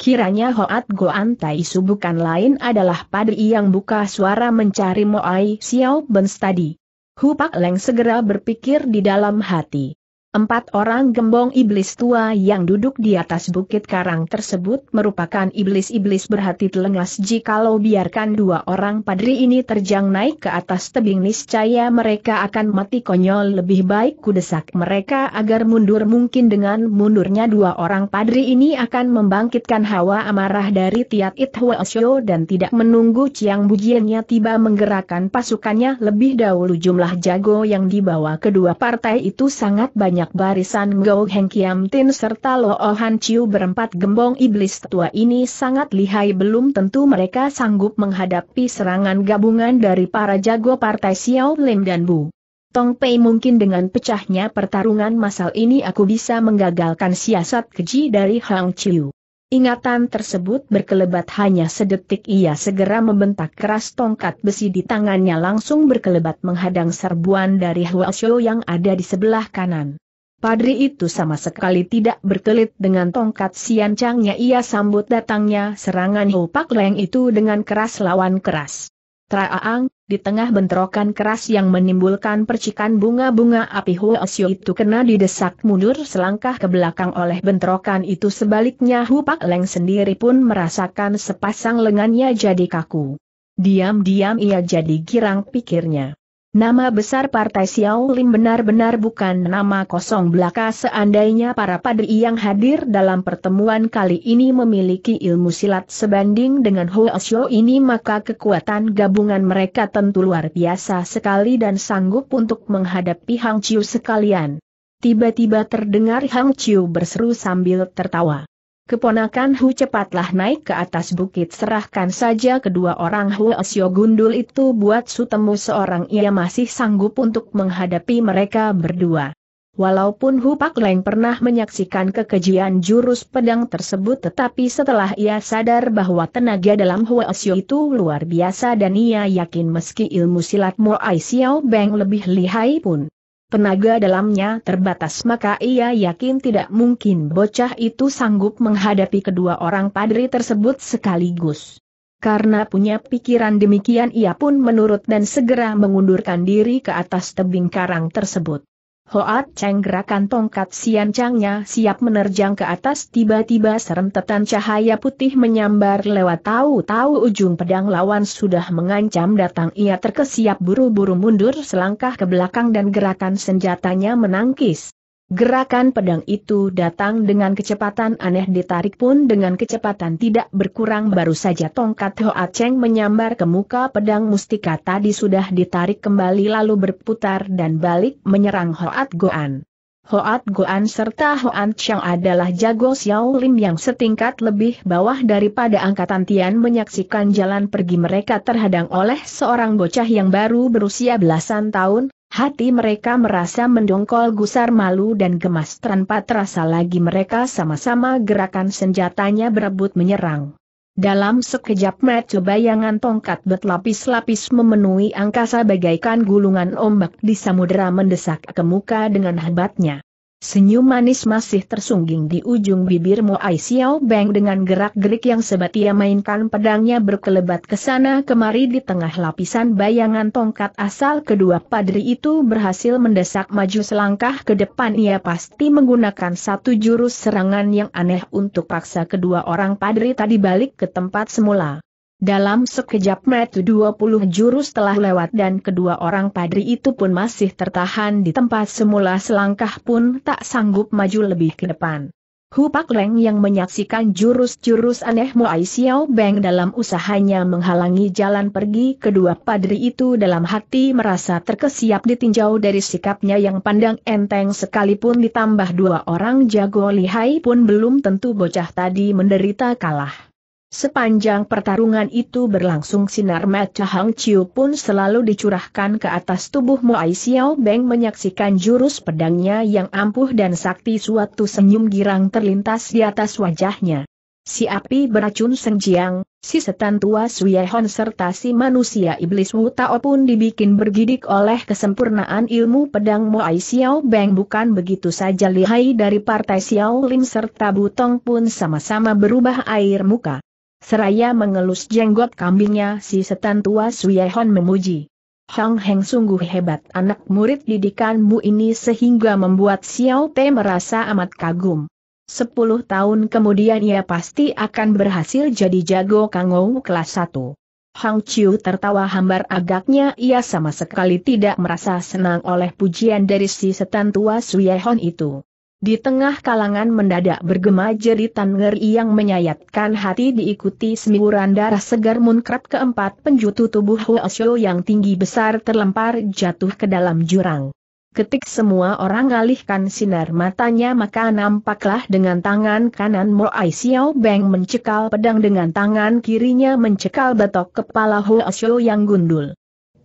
Kiranya Hoat Goan Taisu bukan lain adalah padri yang buka suara mencari Moai Xiao Ben tadi. Hupak Leng segera berpikir di dalam hati. Empat orang gembong iblis tua yang duduk di atas bukit karang tersebut merupakan iblis-iblis berhati telengas jikalau biarkan dua orang padri ini terjang naik ke atas tebing niscaya mereka akan mati konyol lebih baik kudesak mereka agar mundur mungkin dengan mundurnya dua orang padri ini akan membangkitkan hawa amarah dari Tiat Ithwa Osyo dan tidak menunggu Chiang Bujiannya tiba menggerakkan pasukannya lebih dahulu jumlah jago yang dibawa kedua partai itu sangat banyak banyak barisan Ngou Heng Kiam Tin serta Lo oh Han Chiu berempat gembong iblis tua ini sangat lihai belum tentu mereka sanggup menghadapi serangan gabungan dari para jago partai Xiao Lim dan Bu. Tong Pei mungkin dengan pecahnya pertarungan masal ini aku bisa menggagalkan siasat keji dari Hang Chiu. Ingatan tersebut berkelebat hanya sedetik ia segera membentak keras tongkat besi di tangannya langsung berkelebat menghadang serbuan dari Huo yang ada di sebelah kanan. Padri itu sama sekali tidak berkelit dengan tongkat siancangnya ia sambut datangnya serangan Pak Leng itu dengan keras lawan keras. Traaang! di tengah bentrokan keras yang menimbulkan percikan bunga-bunga api Huasio itu kena didesak mundur selangkah ke belakang oleh bentrokan itu sebaliknya Pak Leng sendiri pun merasakan sepasang lengannya jadi kaku. Diam-diam ia jadi girang pikirnya. Nama besar Partai Xiao Lin benar-benar bukan nama kosong belaka seandainya para padri yang hadir dalam pertemuan kali ini memiliki ilmu silat sebanding dengan Xiao ini maka kekuatan gabungan mereka tentu luar biasa sekali dan sanggup untuk menghadapi Hang Chiu sekalian. Tiba-tiba terdengar Hang Chiu berseru sambil tertawa. Keponakan Hu cepatlah naik ke atas bukit serahkan saja kedua orang Hu Esyo Gundul itu buat Sutemu seorang ia masih sanggup untuk menghadapi mereka berdua. Walaupun Hu Pak Leng pernah menyaksikan kekejian jurus pedang tersebut tetapi setelah ia sadar bahwa tenaga dalam Hu Esyo itu luar biasa dan ia yakin meski ilmu silat Mo Ai Xiao Beng lebih lihai pun Tenaga dalamnya terbatas maka ia yakin tidak mungkin bocah itu sanggup menghadapi kedua orang padri tersebut sekaligus. Karena punya pikiran demikian ia pun menurut dan segera mengundurkan diri ke atas tebing karang tersebut. Hoat Cheng gerakan tongkat Sian Changnya siap menerjang ke atas tiba-tiba serentetan cahaya putih menyambar lewat tahu-tahu ujung pedang lawan sudah mengancam datang ia terkesiap buru-buru mundur selangkah ke belakang dan gerakan senjatanya menangkis. Gerakan pedang itu datang dengan kecepatan aneh ditarik pun dengan kecepatan tidak berkurang baru saja tongkat Hoa Cheng menyambar ke muka pedang mustika tadi sudah ditarik kembali lalu berputar dan balik menyerang Hoat Goan. Hoat Goan serta Hoan Chang adalah jago Xiaolin yang setingkat lebih bawah daripada angkatan Tian menyaksikan jalan pergi mereka terhadang oleh seorang bocah yang baru berusia belasan tahun, Hati mereka merasa mendongkol gusar malu dan gemas tanpa terasa lagi mereka sama-sama gerakan senjatanya berebut menyerang. Dalam sekejap mata bayangan tongkat berlapis-lapis memenuhi angkasa bagaikan gulungan ombak di samudera mendesak ke muka dengan hebatnya. Senyum manis masih tersungging di ujung bibir Moai Xiao Beng dengan gerak-gerik yang sebatia mainkan pedangnya berkelebat ke sana kemari di tengah lapisan bayangan tongkat asal kedua padri itu berhasil mendesak maju selangkah ke depan ia pasti menggunakan satu jurus serangan yang aneh untuk paksa kedua orang padri tadi balik ke tempat semula. Dalam sekejap mata 20 jurus telah lewat dan kedua orang padri itu pun masih tertahan di tempat semula selangkah pun tak sanggup maju lebih ke depan. Hu Pak Leng yang menyaksikan jurus-jurus aneh Muai Xiao Beng dalam usahanya menghalangi jalan pergi kedua padri itu dalam hati merasa terkesiap ditinjau dari sikapnya yang pandang enteng sekalipun ditambah dua orang jago lihai pun belum tentu bocah tadi menderita kalah. Sepanjang pertarungan itu berlangsung sinar mata Hang Chiu pun selalu dicurahkan ke atas tubuh Muai Xiao Beng menyaksikan jurus pedangnya yang ampuh dan sakti suatu senyum girang terlintas di atas wajahnya. Si api beracun Sengjiang, si setan tua Hon serta si manusia iblis Wu Tao pun dibikin bergidik oleh kesempurnaan ilmu pedang Moai Xiao Beng bukan begitu saja lihai dari partai Xiao Lim serta Butong pun sama-sama berubah air muka. Seraya mengelus jenggot kambingnya si setan tua Suyehon memuji. Hang Heng sungguh hebat anak murid didikanmu ini sehingga membuat Xiao Te merasa amat kagum. Sepuluh tahun kemudian ia pasti akan berhasil jadi jago kangou kelas satu." Hang Chiu tertawa hambar agaknya ia sama sekali tidak merasa senang oleh pujian dari si setan tua Suyehon itu. Di tengah kalangan mendadak bergema jeritan ngeri yang menyayatkan hati diikuti semburan darah segar munkrat keempat penjutu tubuh Huosyo yang tinggi besar terlempar jatuh ke dalam jurang. Ketik semua orang alihkan sinar matanya maka nampaklah dengan tangan kanan Moai Xiao Beng mencekal pedang dengan tangan kirinya mencekal batok kepala Huosyo yang gundul.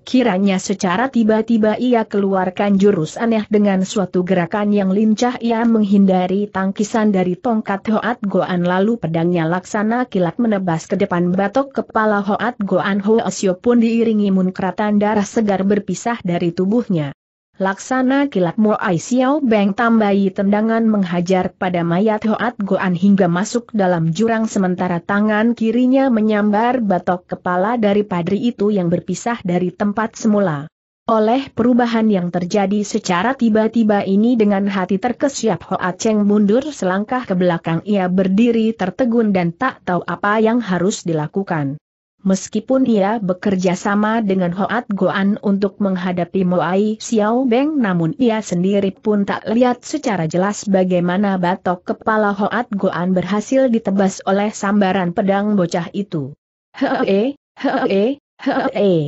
Kiranya secara tiba-tiba ia keluarkan jurus aneh dengan suatu gerakan yang lincah ia menghindari tangkisan dari tongkat Hoat Goan lalu pedangnya laksana kilat menebas ke depan batok kepala Hoat Goan Hoasio pun diiringi munkratan darah segar berpisah dari tubuhnya. Laksana kilat Mo Ai Xiao Beng tambahi tendangan menghajar pada mayat Hoat Goan hingga masuk dalam jurang sementara tangan kirinya menyambar batok kepala dari padri itu yang berpisah dari tempat semula. Oleh perubahan yang terjadi secara tiba-tiba ini dengan hati terkesiap Hoat Cheng mundur selangkah ke belakang ia berdiri tertegun dan tak tahu apa yang harus dilakukan meskipun ia bekerja sama dengan Hoat Goan untuk menghadapi Moai Xiao Beng namun ia sendiri pun tak lihat secara jelas bagaimana batok kepala Hoat Goan berhasil ditebas oleh sambaran pedang bocah itu. Hee, hee, hee.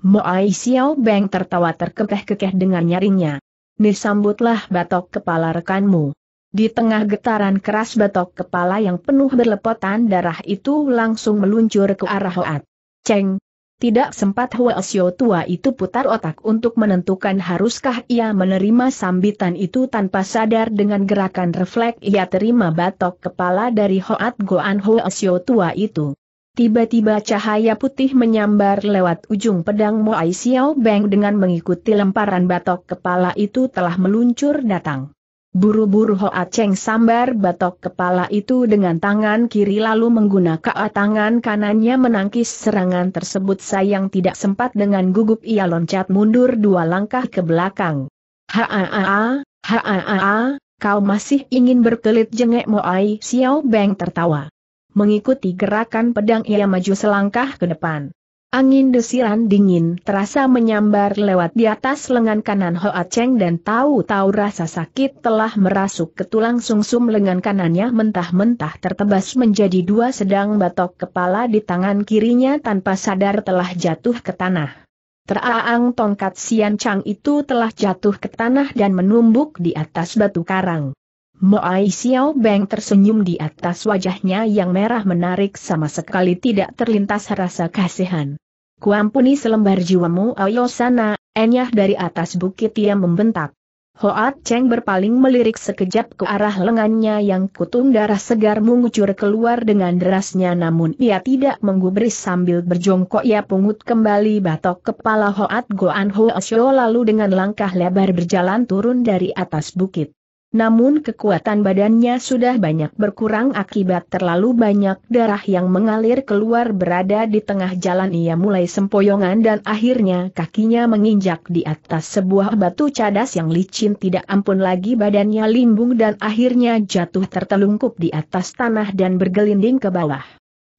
Moai Xiao Beng tertawa terkekeh-kekeh dengan nyaringnya. sambutlah batok kepala rekanmu. Di tengah getaran keras batok kepala yang penuh berlepotan darah itu langsung meluncur ke arah Hoat. Ceng! Tidak sempat Xiao tua itu putar otak untuk menentukan haruskah ia menerima sambitan itu tanpa sadar dengan gerakan refleks ia terima batok kepala dari Hoat Goan Xiao tua itu. Tiba-tiba cahaya putih menyambar lewat ujung pedang Moai Xiao Beng dengan mengikuti lemparan batok kepala itu telah meluncur datang. Buru-buru Hoa Cheng sambar batok kepala itu dengan tangan kiri lalu menggunakan tangan kanannya menangkis serangan tersebut sayang tidak sempat dengan gugup ia loncat mundur dua langkah ke belakang. Haa, haa, kau masih ingin berkelit jengek Moai Xiao Beng tertawa. Mengikuti gerakan pedang ia maju selangkah ke depan. Angin desiran dingin terasa menyambar lewat di atas lengan kanan Hoa Cheng dan tahu-tahu rasa sakit telah merasuk ke tulang sungsum lengan kanannya mentah-mentah tertebas menjadi dua sedang batok kepala di tangan kirinya tanpa sadar telah jatuh ke tanah. Teraang tongkat Sian Chang itu telah jatuh ke tanah dan menumbuk di atas batu karang. Moai Xiao Beng tersenyum di atas wajahnya yang merah menarik sama sekali tidak terlintas rasa kasihan. Kuampuni selembar jiwamu ayo sana, enyah dari atas bukit ia membentak. Hoat Cheng berpaling melirik sekejap ke arah lengannya yang kutum darah segar mengucur keluar dengan derasnya namun ia tidak menggubris sambil berjongkok ia pungut kembali batok kepala Hoat Goan Ho Asyo lalu dengan langkah lebar berjalan turun dari atas bukit namun kekuatan badannya sudah banyak berkurang akibat terlalu banyak darah yang mengalir keluar berada di tengah jalan ia mulai sempoyongan dan akhirnya kakinya menginjak di atas sebuah batu cadas yang licin tidak ampun lagi badannya limbung dan akhirnya jatuh tertelungkup di atas tanah dan bergelinding ke bawah.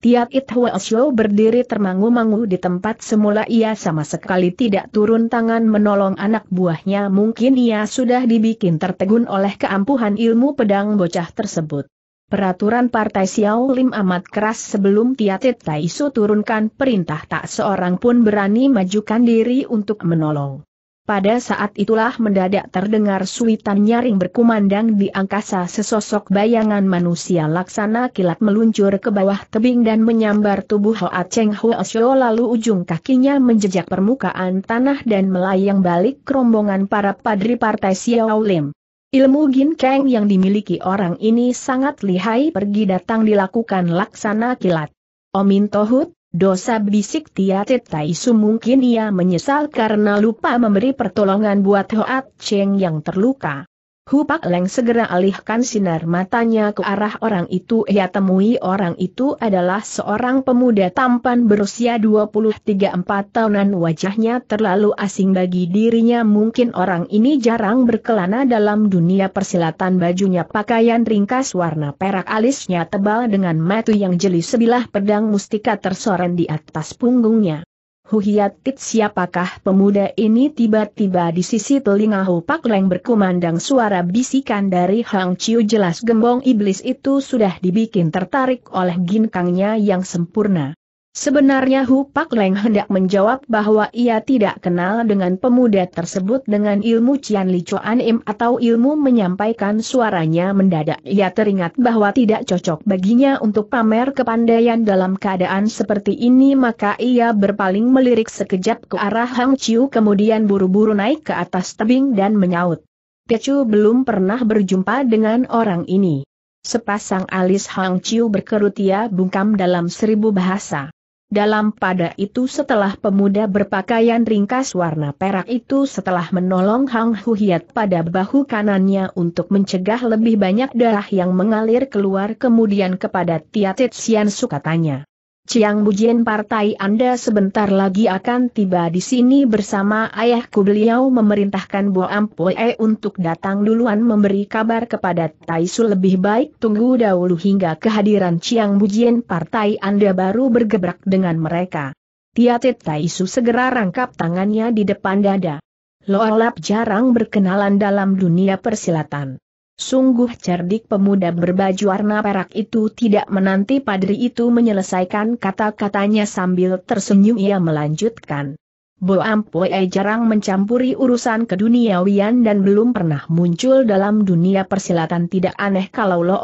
Tiat It Show berdiri termangu-mangu di tempat semula ia sama sekali tidak turun tangan menolong anak buahnya mungkin ia sudah dibikin tertegun oleh keampuhan ilmu pedang bocah tersebut. Peraturan Partai Xiao Lim amat keras sebelum Tiat It Taisu turunkan perintah tak seorang pun berani majukan diri untuk menolong. Pada saat itulah mendadak terdengar suitan nyaring berkumandang di angkasa sesosok bayangan manusia laksana kilat meluncur ke bawah tebing dan menyambar tubuh Hoa Cheng Hoa Xio. lalu ujung kakinya menjejak permukaan tanah dan melayang balik ke rombongan para padri partai Xiao Lim. Ilmu gin ginkeng yang dimiliki orang ini sangat lihai pergi datang dilakukan laksana kilat. Omin Tohut, Dosa bisik Tai Su mungkin ia menyesal karena lupa memberi pertolongan buat Hoat Cheng yang terluka. Hupak Leng segera alihkan sinar matanya ke arah orang itu. Ia temui orang itu adalah seorang pemuda tampan berusia 23-4 tahunan wajahnya terlalu asing bagi dirinya. Mungkin orang ini jarang berkelana dalam dunia persilatan bajunya pakaian ringkas warna perak alisnya tebal dengan matu yang jeli sebilah pedang mustika tersoren di atas punggungnya. Huhiatit siapakah pemuda ini tiba-tiba di sisi telinga Hu Pak Leng berkumandang suara bisikan dari Hang Chiu jelas gembong iblis itu sudah dibikin tertarik oleh ginkangnya yang sempurna. Sebenarnya Hu Pak Leng hendak menjawab bahwa ia tidak kenal dengan pemuda tersebut dengan ilmu Cian Li Chuan Im atau ilmu menyampaikan suaranya mendadak ia teringat bahwa tidak cocok baginya untuk pamer kepandaian dalam keadaan seperti ini maka ia berpaling melirik sekejap ke arah Hang Chiu kemudian buru-buru naik ke atas tebing dan menyaut. Tecu belum pernah berjumpa dengan orang ini. Sepasang alis Hang Chiu berkerut ia bungkam dalam seribu bahasa. Dalam pada itu setelah pemuda berpakaian ringkas warna perak itu setelah menolong Hang Huyat pada bahu kanannya untuk mencegah lebih banyak darah yang mengalir keluar kemudian kepada Tia Tsian sukatanya. Ciang Bujin partai Anda sebentar lagi akan tiba di sini bersama ayahku beliau memerintahkan Bu Ampoe untuk datang duluan memberi kabar kepada Taisu lebih baik tunggu dahulu hingga kehadiran Ciang Bujin partai Anda baru bergebrak dengan mereka. Tiatit Taisu segera rangkap tangannya di depan dada. Loalap jarang berkenalan dalam dunia persilatan. Sungguh cerdik pemuda berbaju warna perak itu tidak menanti padri itu menyelesaikan kata-katanya sambil tersenyum ia melanjutkan. Bo Ampoe jarang mencampuri urusan keduniawian dan belum pernah muncul dalam dunia persilatan tidak aneh kalau Lo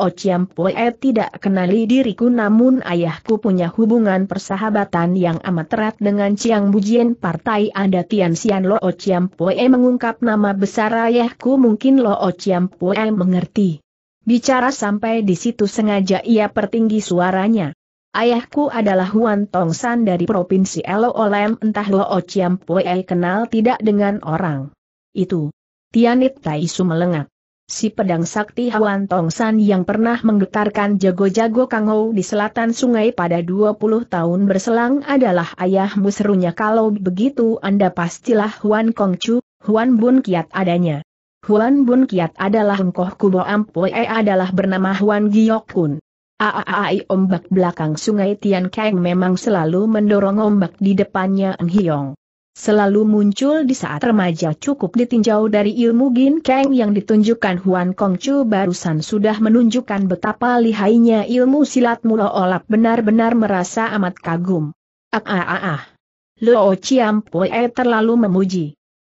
Poe tidak kenali diriku namun ayahku punya hubungan persahabatan yang amat erat dengan Chiang Bujian Partai Anda Tian Xian Lo Poe mengungkap nama besar ayahku mungkin Lo Poe mengerti. Bicara sampai di situ sengaja ia pertinggi suaranya. Ayahku adalah Huan Tong San dari Provinsi Elo Olem entah O Chiam Pue kenal tidak dengan orang. Itu. Tianit Taisu melengak. Si pedang sakti Huan Tong San yang pernah menggetarkan jago-jago Kang Kangou di selatan sungai pada 20 tahun berselang adalah ayahmu serunya kalau begitu Anda pastilah Huan Kong Chu, Huan Bun Kiat adanya. Huan Bun Kiat adalah engkoh Kubo Ampue adalah bernama Huan Giok Kun. Aaai ombak belakang sungai Tian Kang memang selalu mendorong ombak di depannya Eng Hiong. Selalu muncul di saat remaja cukup ditinjau dari ilmu Gin Kang yang ditunjukkan Huan Kong Chu barusan sudah menunjukkan betapa lihainya ilmu silat mula Olap benar-benar merasa amat kagum. Aaaah! Luo Chiam Pue terlalu memuji.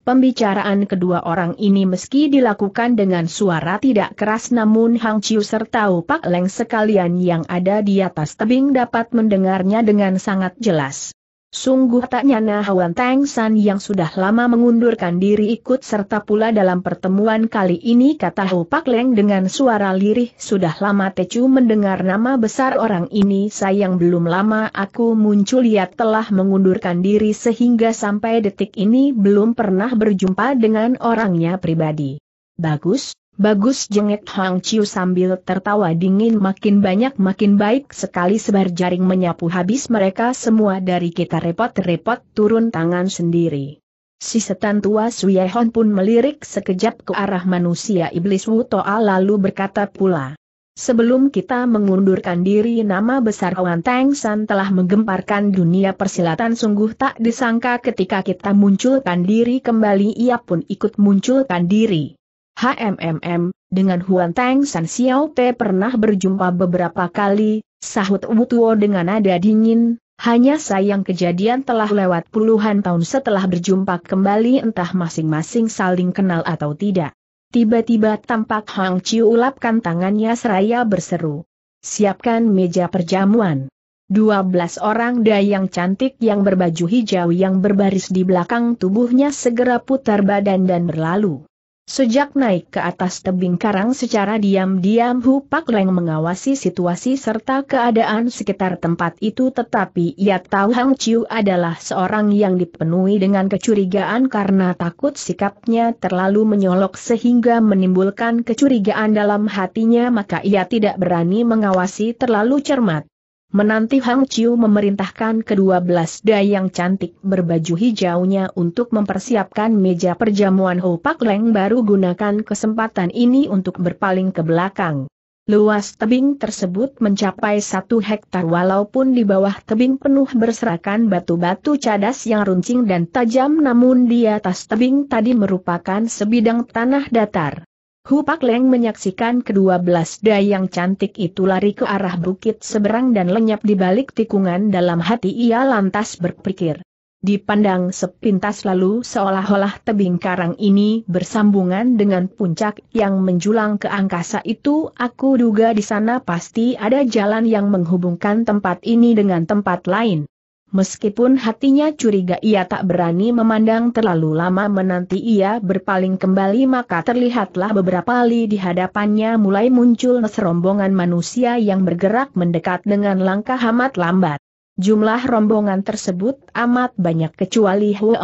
Pembicaraan kedua orang ini meski dilakukan dengan suara tidak keras namun Hang Chiu serta Pak Leng sekalian yang ada di atas tebing dapat mendengarnya dengan sangat jelas. Sungguh tak nyana Hawan Tang San yang sudah lama mengundurkan diri ikut serta pula dalam pertemuan kali ini kata Hu Pak Leng dengan suara lirih sudah lama Tecu mendengar nama besar orang ini sayang belum lama aku muncul ia telah mengundurkan diri sehingga sampai detik ini belum pernah berjumpa dengan orangnya pribadi. Bagus, Bagus jengek Hang Chiu sambil tertawa dingin makin banyak makin baik sekali sebar jaring menyapu habis mereka semua dari kita repot-repot turun tangan sendiri. Si setan tua Suyehon pun melirik sekejap ke arah manusia iblis Wu Toa lalu berkata pula. Sebelum kita mengundurkan diri nama besar Hoan Teng San telah menggemparkan dunia persilatan sungguh tak disangka ketika kita munculkan diri kembali ia pun ikut munculkan diri. HMMM, dengan Huan Tang San Xiao Te pernah berjumpa beberapa kali, sahut Wu Tuo dengan nada dingin, hanya sayang kejadian telah lewat puluhan tahun setelah berjumpa kembali entah masing-masing saling kenal atau tidak. Tiba-tiba tampak Hang Chiu ulapkan tangannya seraya berseru. Siapkan meja perjamuan. Dua belas orang dayang cantik yang berbaju hijau yang berbaris di belakang tubuhnya segera putar badan dan berlalu. Sejak naik ke atas tebing karang secara diam-diam Hu Pak Leng mengawasi situasi serta keadaan sekitar tempat itu tetapi ia tahu Hang Chiu adalah seorang yang dipenuhi dengan kecurigaan karena takut sikapnya terlalu menyolok sehingga menimbulkan kecurigaan dalam hatinya maka ia tidak berani mengawasi terlalu cermat. Menanti Hang Chiu memerintahkan kedua belas dayang cantik berbaju hijaunya untuk mempersiapkan meja perjamuan Ho Pak Leng baru gunakan kesempatan ini untuk berpaling ke belakang. Luas tebing tersebut mencapai satu hektar walaupun di bawah tebing penuh berserakan batu-batu cadas yang runcing dan tajam namun di atas tebing tadi merupakan sebidang tanah datar. Hupak Leng menyaksikan kedua belas dayang cantik itu lari ke arah bukit seberang dan lenyap di balik tikungan dalam hati ia lantas berpikir. Dipandang sepintas lalu seolah-olah tebing karang ini bersambungan dengan puncak yang menjulang ke angkasa itu aku duga di sana pasti ada jalan yang menghubungkan tempat ini dengan tempat lain. Meskipun hatinya curiga ia tak berani memandang terlalu lama menanti ia berpaling kembali maka terlihatlah beberapa kali di hadapannya mulai muncul serombongan manusia yang bergerak mendekat dengan langkah amat lambat. Jumlah rombongan tersebut amat banyak kecuali Huo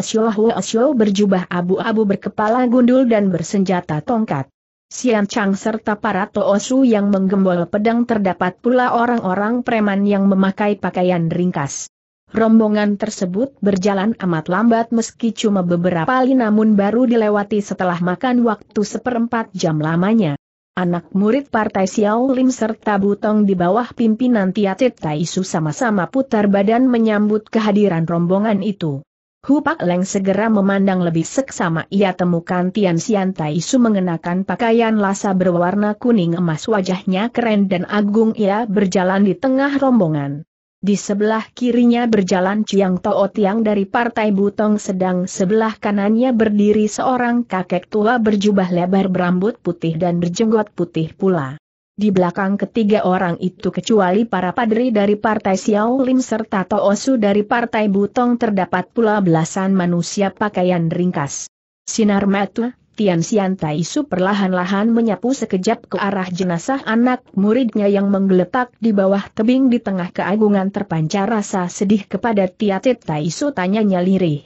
berjubah abu-abu berkepala gundul dan bersenjata tongkat. Sian Chang serta para Toosu yang menggembol pedang terdapat pula orang-orang preman yang memakai pakaian ringkas. Rombongan tersebut berjalan amat lambat meski cuma beberapa kali namun baru dilewati setelah makan waktu seperempat jam lamanya. Anak murid partai Xiao Lim serta Butong di bawah pimpinan Tiatit Taisu sama-sama putar badan menyambut kehadiran rombongan itu. Hu Pak Leng segera memandang lebih seksama ia temukan Tian Xian Taisu mengenakan pakaian lasa berwarna kuning emas wajahnya keren dan agung ia berjalan di tengah rombongan. Di sebelah kirinya berjalan Chiang Tao Tiang dari Partai Butong sedang sebelah kanannya berdiri seorang kakek tua berjubah lebar berambut putih dan berjenggot putih pula. Di belakang ketiga orang itu kecuali para padri dari Partai Xiao Lim serta Su dari Partai Butong terdapat pula belasan manusia pakaian ringkas. Sinar mata, Tian Xian Tai Su perlahan-lahan menyapu sekejap ke arah jenazah anak muridnya yang menggeletak di bawah tebing di tengah keagungan terpancar rasa sedih kepada Tit Tai Su tanyanya lirih.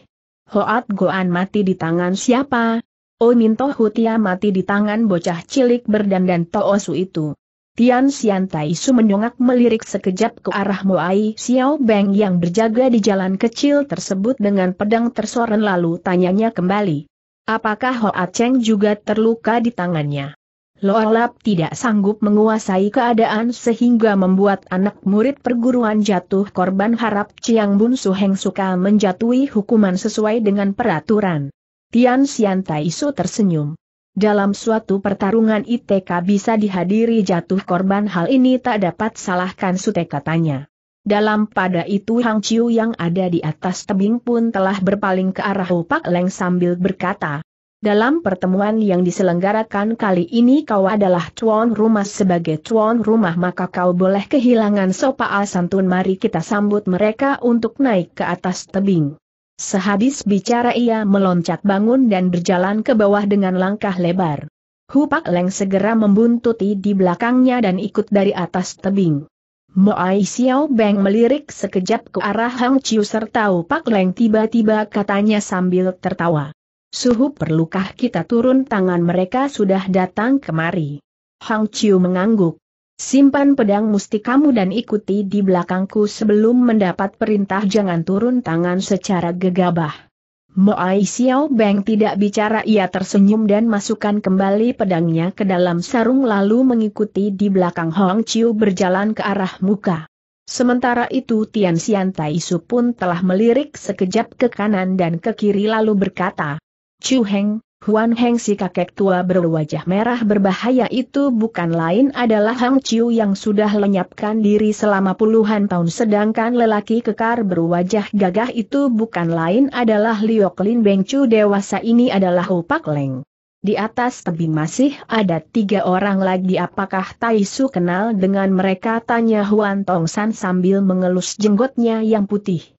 Hoat Goan mati di tangan siapa? Oh Minto Hutia mati di tangan bocah cilik berdandan Toosu itu. Tian Xian Tai Su menyongak melirik sekejap ke arah Moai Xiao Beng yang berjaga di jalan kecil tersebut dengan pedang tersoren lalu tanyanya kembali. Apakah Hoa Cheng juga terluka di tangannya? Loalap tidak sanggup menguasai keadaan sehingga membuat anak murid perguruan jatuh korban harap Chiang Bun Suheng suka menjatuhi hukuman sesuai dengan peraturan. Tian Xian Taisu tersenyum. Dalam suatu pertarungan ITK bisa dihadiri jatuh korban hal ini tak dapat salahkan Sute katanya. Dalam pada itu Hang Chiu yang ada di atas tebing pun telah berpaling ke arah Upak Leng sambil berkata, dalam pertemuan yang diselenggarakan kali ini kau adalah tuan rumah sebagai tuan rumah maka kau boleh kehilangan sopan santun mari kita sambut mereka untuk naik ke atas tebing. Sehabis bicara ia meloncat bangun dan berjalan ke bawah dengan langkah lebar. Hupak Leng segera membuntuti di belakangnya dan ikut dari atas tebing. Moai Xiao Beng melirik sekejap ke arah Hang Chiu serta Pak Leng tiba-tiba katanya sambil tertawa. Suhu perlukah kita turun tangan mereka sudah datang kemari. Hang Chiu mengangguk. Simpan pedang kamu dan ikuti di belakangku sebelum mendapat perintah jangan turun tangan secara gegabah. Moai Xiao Beng tidak bicara ia tersenyum dan masukkan kembali pedangnya ke dalam sarung lalu mengikuti di belakang Hong Chiu berjalan ke arah muka. Sementara itu Tian Xian Tai Su pun telah melirik sekejap ke kanan dan ke kiri lalu berkata, Chu Heng, Huan Heng si kakek tua berwajah merah berbahaya itu bukan lain adalah Hang Chiu yang sudah lenyapkan diri selama puluhan tahun sedangkan lelaki kekar berwajah gagah itu bukan lain adalah Liok Lin Beng Chu dewasa ini adalah Pak Leng. Di atas tebing masih ada tiga orang lagi apakah Tai Su kenal dengan mereka tanya Huan Tong San sambil mengelus jenggotnya yang putih.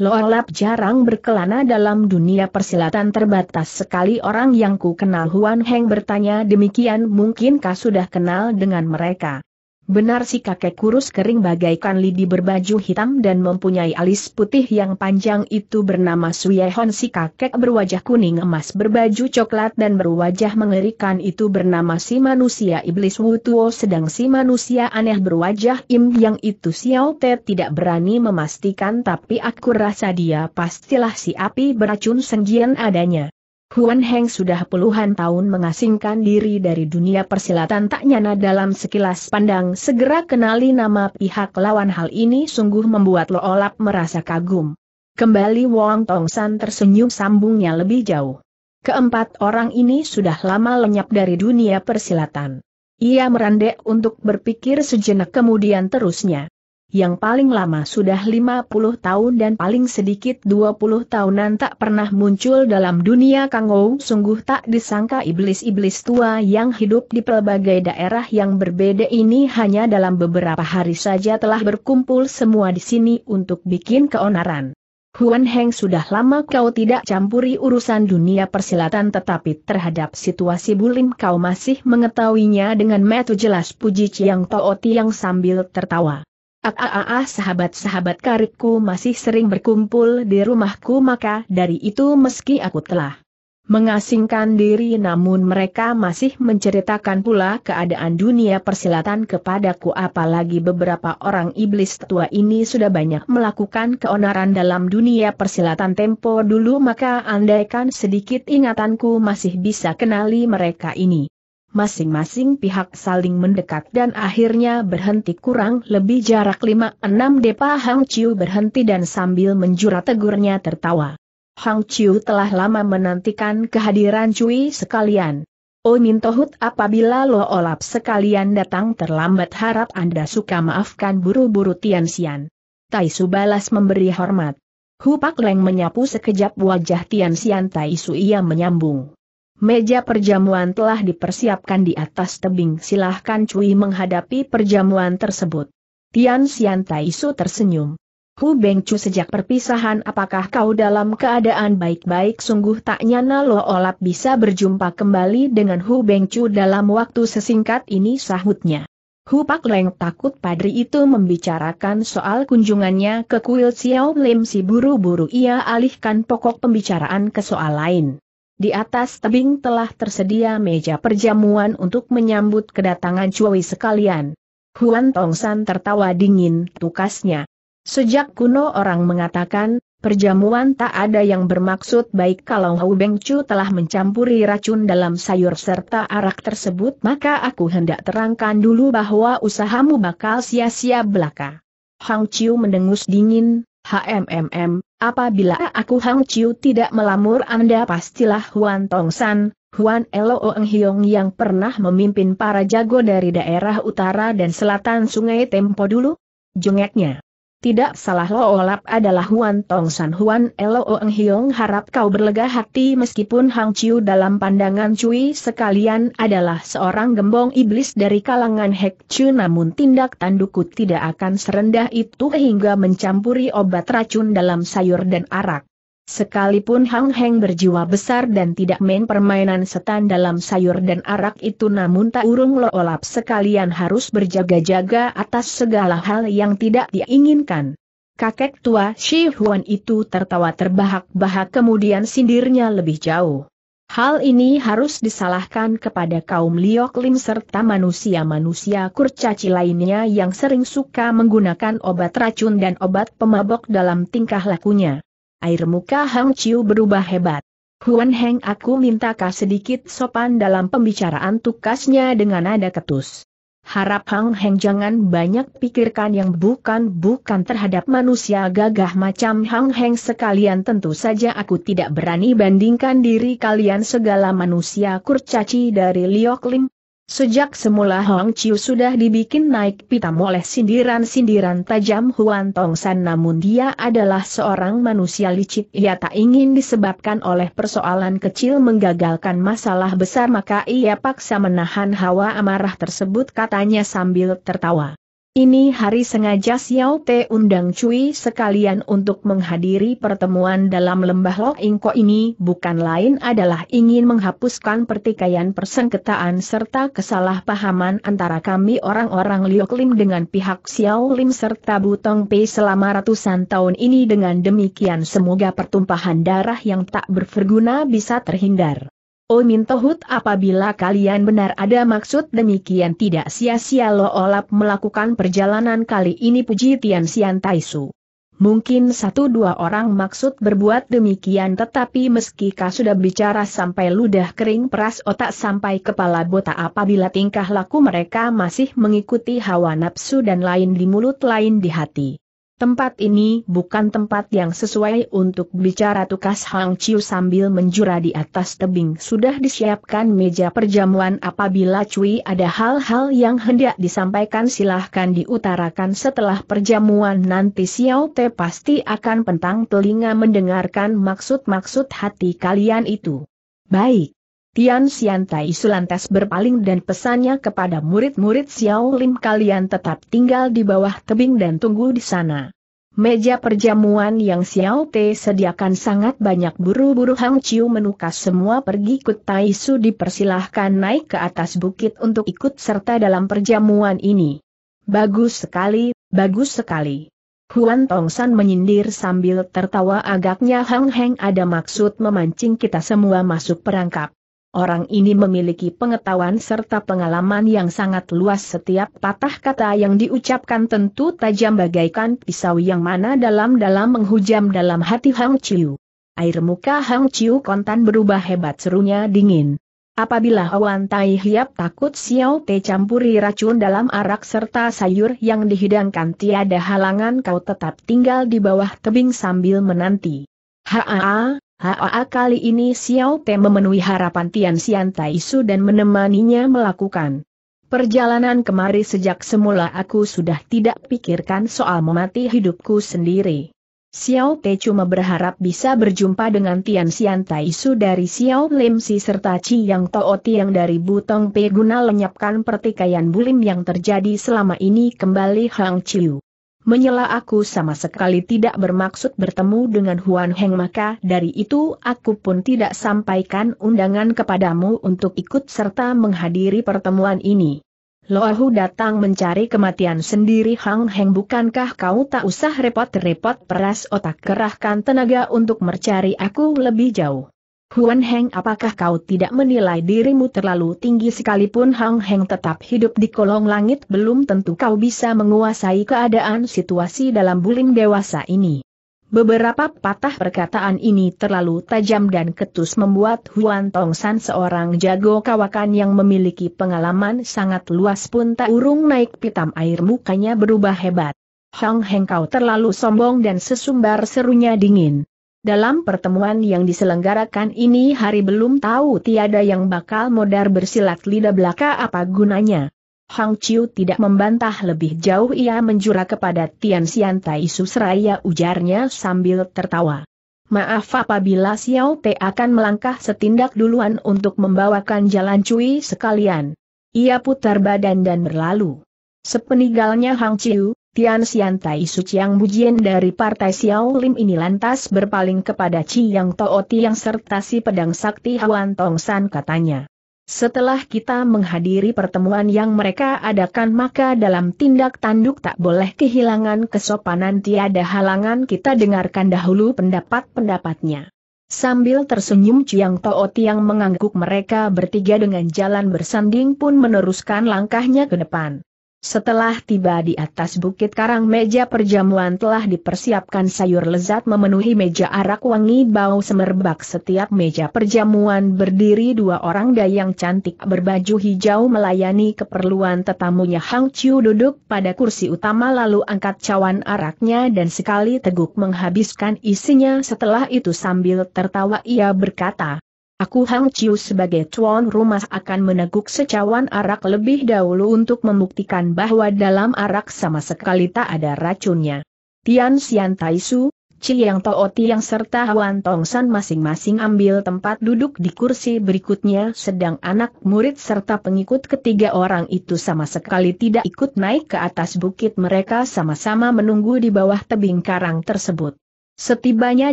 Loalap jarang berkelana dalam dunia persilatan terbatas sekali orang yang ku kenal Huan Heng bertanya demikian mungkinkah sudah kenal dengan mereka. Benar si kakek kurus kering bagaikan lidi berbaju hitam dan mempunyai alis putih yang panjang itu bernama Suyehon si kakek berwajah kuning emas berbaju coklat dan berwajah mengerikan itu bernama si manusia iblis Wutuo sedang si manusia aneh berwajah Im yang itu Xiao Te tidak berani memastikan tapi aku rasa dia pastilah si api beracun senjian adanya. Huan Heng sudah puluhan tahun mengasingkan diri dari dunia persilatan tak nyana dalam sekilas pandang segera kenali nama pihak lawan hal ini sungguh membuat Lo Olap merasa kagum. Kembali Wong Tong San tersenyum sambungnya lebih jauh. Keempat orang ini sudah lama lenyap dari dunia persilatan. Ia merandek untuk berpikir sejenak kemudian terusnya yang paling lama sudah 50 tahun dan paling sedikit 20 tahunan tak pernah muncul dalam dunia Kangou sungguh tak disangka iblis-iblis tua yang hidup di pelbagai daerah yang berbeda ini hanya dalam beberapa hari saja telah berkumpul semua di sini untuk bikin keonaran. Huan Heng sudah lama kau tidak campuri urusan dunia persilatan tetapi terhadap situasi bulim kau masih mengetahuinya dengan metu jelas puji Chiang Tao yang sambil tertawa. Ah sahabat-sahabat karibku masih sering berkumpul di rumahku maka dari itu meski aku telah mengasingkan diri namun mereka masih menceritakan pula keadaan dunia persilatan kepadaku apalagi beberapa orang iblis tua ini sudah banyak melakukan keonaran dalam dunia persilatan tempo dulu maka andaikan sedikit ingatanku masih bisa kenali mereka ini masing-masing pihak saling mendekat dan akhirnya berhenti kurang lebih jarak 5-6 depa Hang Chiu berhenti dan sambil menjura tegurnya tertawa. Hang Chiu telah lama menantikan kehadiran Cui sekalian. Oh Mintohut apabila lo olap sekalian datang terlambat harap Anda suka maafkan buru-buru Tian Xian. Tai Su balas memberi hormat. Hu Pak Leng menyapu sekejap wajah Tian Xian Tai Su ia menyambung. Meja perjamuan telah dipersiapkan di atas tebing silahkan Cui menghadapi perjamuan tersebut. Tian Xian Su tersenyum. Hu Beng Bengcu sejak perpisahan apakah kau dalam keadaan baik-baik sungguh tak nyana Lo Olap bisa berjumpa kembali dengan Hu Beng Bengcu dalam waktu sesingkat ini sahutnya. Hu Pak Leng takut padri itu membicarakan soal kunjungannya ke kuil Xiao Lim si buru-buru ia alihkan pokok pembicaraan ke soal lain. Di atas tebing telah tersedia meja perjamuan untuk menyambut kedatangan Cui sekalian. Huan Tongsan tertawa dingin tukasnya. Sejak kuno orang mengatakan, perjamuan tak ada yang bermaksud baik kalau Hou Beng Chu telah mencampuri racun dalam sayur serta arak tersebut maka aku hendak terangkan dulu bahwa usahamu bakal sia-sia belaka. Hang Chiu mendengus dingin, HMMM, Apabila aku Hang Chiu tidak melamur Anda pastilah Huan Tong San, Huan Elo Oeng Hiong yang pernah memimpin para jago dari daerah utara dan selatan sungai Tempo dulu? Jengeknya. Tidak salah Lo Olap adalah Huan Tong San Huan Lo Hiong harap kau berlega hati meskipun Hang Chiu dalam pandangan Cui sekalian adalah seorang gembong iblis dari kalangan Hek Chiu namun tindak tandukku tidak akan serendah itu hingga mencampuri obat racun dalam sayur dan arak. Sekalipun Hang Heng berjiwa besar dan tidak main permainan setan dalam sayur dan arak itu namun tak urung lo olap sekalian harus berjaga-jaga atas segala hal yang tidak diinginkan. Kakek tua Shi Huan itu tertawa terbahak-bahak kemudian sindirnya lebih jauh. Hal ini harus disalahkan kepada kaum Liok Lim serta manusia-manusia kurcaci lainnya yang sering suka menggunakan obat racun dan obat pemabok dalam tingkah lakunya air muka Hang Chiu berubah hebat. Huan Heng aku minta sedikit sopan dalam pembicaraan tukasnya dengan nada ketus. Harap Hang Heng jangan banyak pikirkan yang bukan-bukan terhadap manusia gagah macam Hang Heng sekalian tentu saja aku tidak berani bandingkan diri kalian segala manusia kurcaci dari Liok Lim, Sejak semula Hong Chiu sudah dibikin naik pitam oleh sindiran-sindiran tajam Huan Tong San namun dia adalah seorang manusia licik ia tak ingin disebabkan oleh persoalan kecil menggagalkan masalah besar maka ia paksa menahan hawa amarah tersebut katanya sambil tertawa. Ini hari sengaja Xiao Te undang Cui sekalian untuk menghadiri pertemuan dalam lembah Lo Ingko ini bukan lain adalah ingin menghapuskan pertikaian persengketaan serta kesalahpahaman antara kami orang-orang Liu Lim dengan pihak Xiao Lim serta Butong Pei selama ratusan tahun ini dengan demikian semoga pertumpahan darah yang tak berverguna bisa terhindar. Omin oh Tohut apabila kalian benar ada maksud demikian tidak sia-sia Lo Olap melakukan perjalanan kali ini puji Tian Sian Taisu. Mungkin satu dua orang maksud berbuat demikian tetapi meski kau sudah bicara sampai ludah kering peras otak sampai kepala botak apabila tingkah laku mereka masih mengikuti hawa nafsu dan lain di mulut lain di hati. Tempat ini bukan tempat yang sesuai untuk bicara tukas Hang Chiu sambil menjura di atas tebing. Sudah disiapkan meja perjamuan apabila Cui ada hal-hal yang hendak disampaikan silahkan diutarakan setelah perjamuan nanti Xiao Te pasti akan pentang telinga mendengarkan maksud-maksud hati kalian itu. Baik. Tian Xian Tai Sulantas berpaling dan pesannya kepada murid-murid Xiao Lim kalian tetap tinggal di bawah tebing dan tunggu di sana. Meja perjamuan yang Xiao Te sediakan sangat banyak buru-buru Hang Chiu menukas semua pergi ikut Tai Su dipersilahkan naik ke atas bukit untuk ikut serta dalam perjamuan ini. Bagus sekali, bagus sekali. Huan San menyindir sambil tertawa agaknya Hang Heng ada maksud memancing kita semua masuk perangkap. Orang ini memiliki pengetahuan serta pengalaman yang sangat luas setiap patah kata yang diucapkan tentu tajam bagaikan pisau yang mana dalam-dalam menghujam dalam hati Hang Chiu. Air muka Hang Chiu kontan berubah hebat serunya dingin. Apabila Wan Tai Hiap takut Xiao Te campuri racun dalam arak serta sayur yang dihidangkan tiada halangan kau tetap tinggal di bawah tebing sambil menanti. Haa, Haa kali ini Xiao Te memenuhi harapan Tian Xian Su dan menemaninya melakukan. Perjalanan kemari sejak semula aku sudah tidak pikirkan soal memati hidupku sendiri. Xiao Te cuma berharap bisa berjumpa dengan Tian Xian Su dari Xiao Lim Si serta Chi Yang Tao yang dari Butong Pe guna lenyapkan pertikaian bulim yang terjadi selama ini kembali Hang Chiu menyela aku sama sekali tidak bermaksud bertemu dengan Huan Heng maka dari itu aku pun tidak sampaikan undangan kepadamu untuk ikut serta menghadiri pertemuan ini. Loahu datang mencari kematian sendiri Hang Heng bukankah kau tak usah repot-repot peras otak kerahkan tenaga untuk mencari aku lebih jauh. Huan Heng apakah kau tidak menilai dirimu terlalu tinggi sekalipun Hang Heng tetap hidup di kolong langit belum tentu kau bisa menguasai keadaan situasi dalam bulim dewasa ini. Beberapa patah perkataan ini terlalu tajam dan ketus membuat Huan Tong San seorang jago kawakan yang memiliki pengalaman sangat luas pun tak urung naik pitam air mukanya berubah hebat. Hang Heng kau terlalu sombong dan sesumbar serunya dingin. Dalam pertemuan yang diselenggarakan ini hari belum tahu tiada yang bakal modar bersilat lidah belaka apa gunanya. Hang Chiu tidak membantah lebih jauh ia menjura kepada Tian Xian Tai Seraya ujarnya sambil tertawa. Maaf apabila Xiao Te akan melangkah setindak duluan untuk membawakan jalan cuy sekalian. Ia putar badan dan berlalu. Sepeninggalnya Hang Chiu, Tian Xian Tai Su Chiang Bujian dari Partai Xiao Lim ini lantas berpaling kepada Chi Yang Tooti yang serta si pedang sakti Huan Tong San katanya. Setelah kita menghadiri pertemuan yang mereka adakan maka dalam tindak tanduk tak boleh kehilangan kesopanan tiada halangan kita dengarkan dahulu pendapat-pendapatnya. Sambil tersenyum Chiang Tooti yang mengangguk mereka bertiga dengan jalan bersanding pun meneruskan langkahnya ke depan. Setelah tiba di atas bukit karang meja perjamuan telah dipersiapkan sayur lezat memenuhi meja arak wangi bau semerbak setiap meja perjamuan berdiri dua orang dayang cantik berbaju hijau melayani keperluan tetamunya Hang Chiu duduk pada kursi utama lalu angkat cawan araknya dan sekali teguk menghabiskan isinya setelah itu sambil tertawa ia berkata, Aku Hang Chiu sebagai tuan rumah akan meneguk secawan arak lebih dahulu untuk membuktikan bahwa dalam arak sama sekali tak ada racunnya. Tian Xian Tai Su, Chiang Tao Tiang serta Huan Tong San masing-masing ambil tempat duduk di kursi berikutnya sedang anak murid serta pengikut ketiga orang itu sama sekali tidak ikut naik ke atas bukit mereka sama-sama menunggu di bawah tebing karang tersebut. Setibanya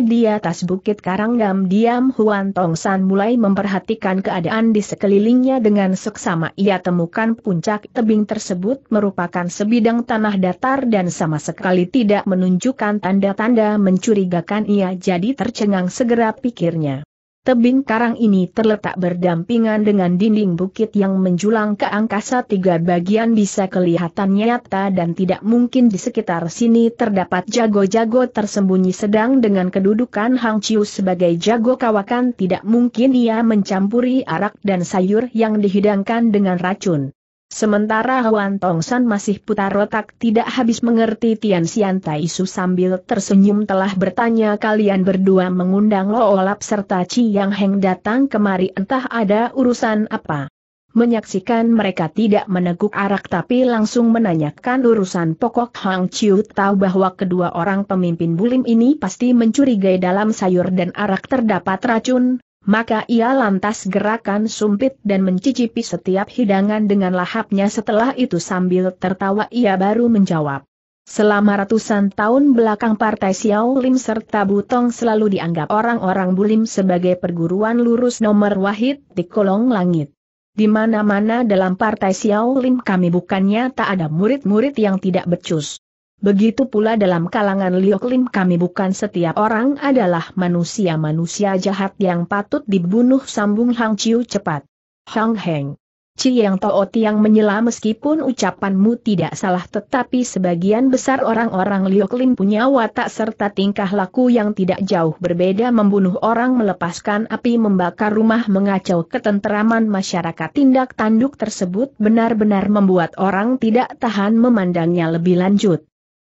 di atas bukit Karangdam diam Huan Tong San mulai memperhatikan keadaan di sekelilingnya dengan seksama ia temukan puncak tebing tersebut merupakan sebidang tanah datar dan sama sekali tidak menunjukkan tanda-tanda mencurigakan ia jadi tercengang segera pikirnya. Tebing karang ini terletak berdampingan dengan dinding bukit yang menjulang ke angkasa tiga bagian bisa kelihatan nyata dan tidak mungkin di sekitar sini terdapat jago-jago tersembunyi sedang dengan kedudukan Hang Chiu sebagai jago kawakan tidak mungkin ia mencampuri arak dan sayur yang dihidangkan dengan racun. Sementara Huan Tongsan masih putar otak tidak habis mengerti Tian Xian Tai Su sambil tersenyum telah bertanya kalian berdua mengundang Lo Olap serta Chi Yang Heng datang kemari entah ada urusan apa. Menyaksikan mereka tidak meneguk arak tapi langsung menanyakan urusan pokok Hang Chiu tahu bahwa kedua orang pemimpin bulim ini pasti mencurigai dalam sayur dan arak terdapat racun, maka ia lantas gerakan sumpit dan mencicipi setiap hidangan dengan lahapnya setelah itu sambil tertawa ia baru menjawab. Selama ratusan tahun belakang Partai Xiao Lim serta Butong selalu dianggap orang-orang Bulim sebagai perguruan lurus nomor wahid di kolong langit. Di mana-mana dalam Partai Xiao Lim kami bukannya tak ada murid-murid yang tidak becus. Begitu pula dalam kalangan Lioklim kami bukan setiap orang adalah manusia-manusia jahat yang patut dibunuh sambung Hang Chiu cepat. Hang Heng. Ci Yang Tao Tiang menyela meskipun ucapanmu tidak salah tetapi sebagian besar orang-orang Lioklim punya watak serta tingkah laku yang tidak jauh berbeda membunuh orang melepaskan api membakar rumah mengacau ketenteraman masyarakat tindak tanduk tersebut benar-benar membuat orang tidak tahan memandangnya lebih lanjut.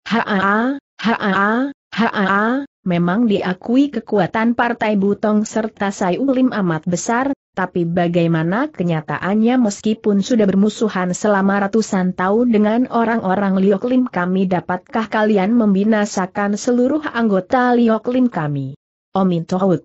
Haa, haa, haa, memang diakui kekuatan Partai Butong serta Sai Ulim amat besar, tapi bagaimana kenyataannya meskipun sudah bermusuhan selama ratusan tahun dengan orang-orang Lioklim kami dapatkah kalian membinasakan seluruh anggota Lioklim kami? Omin Tohut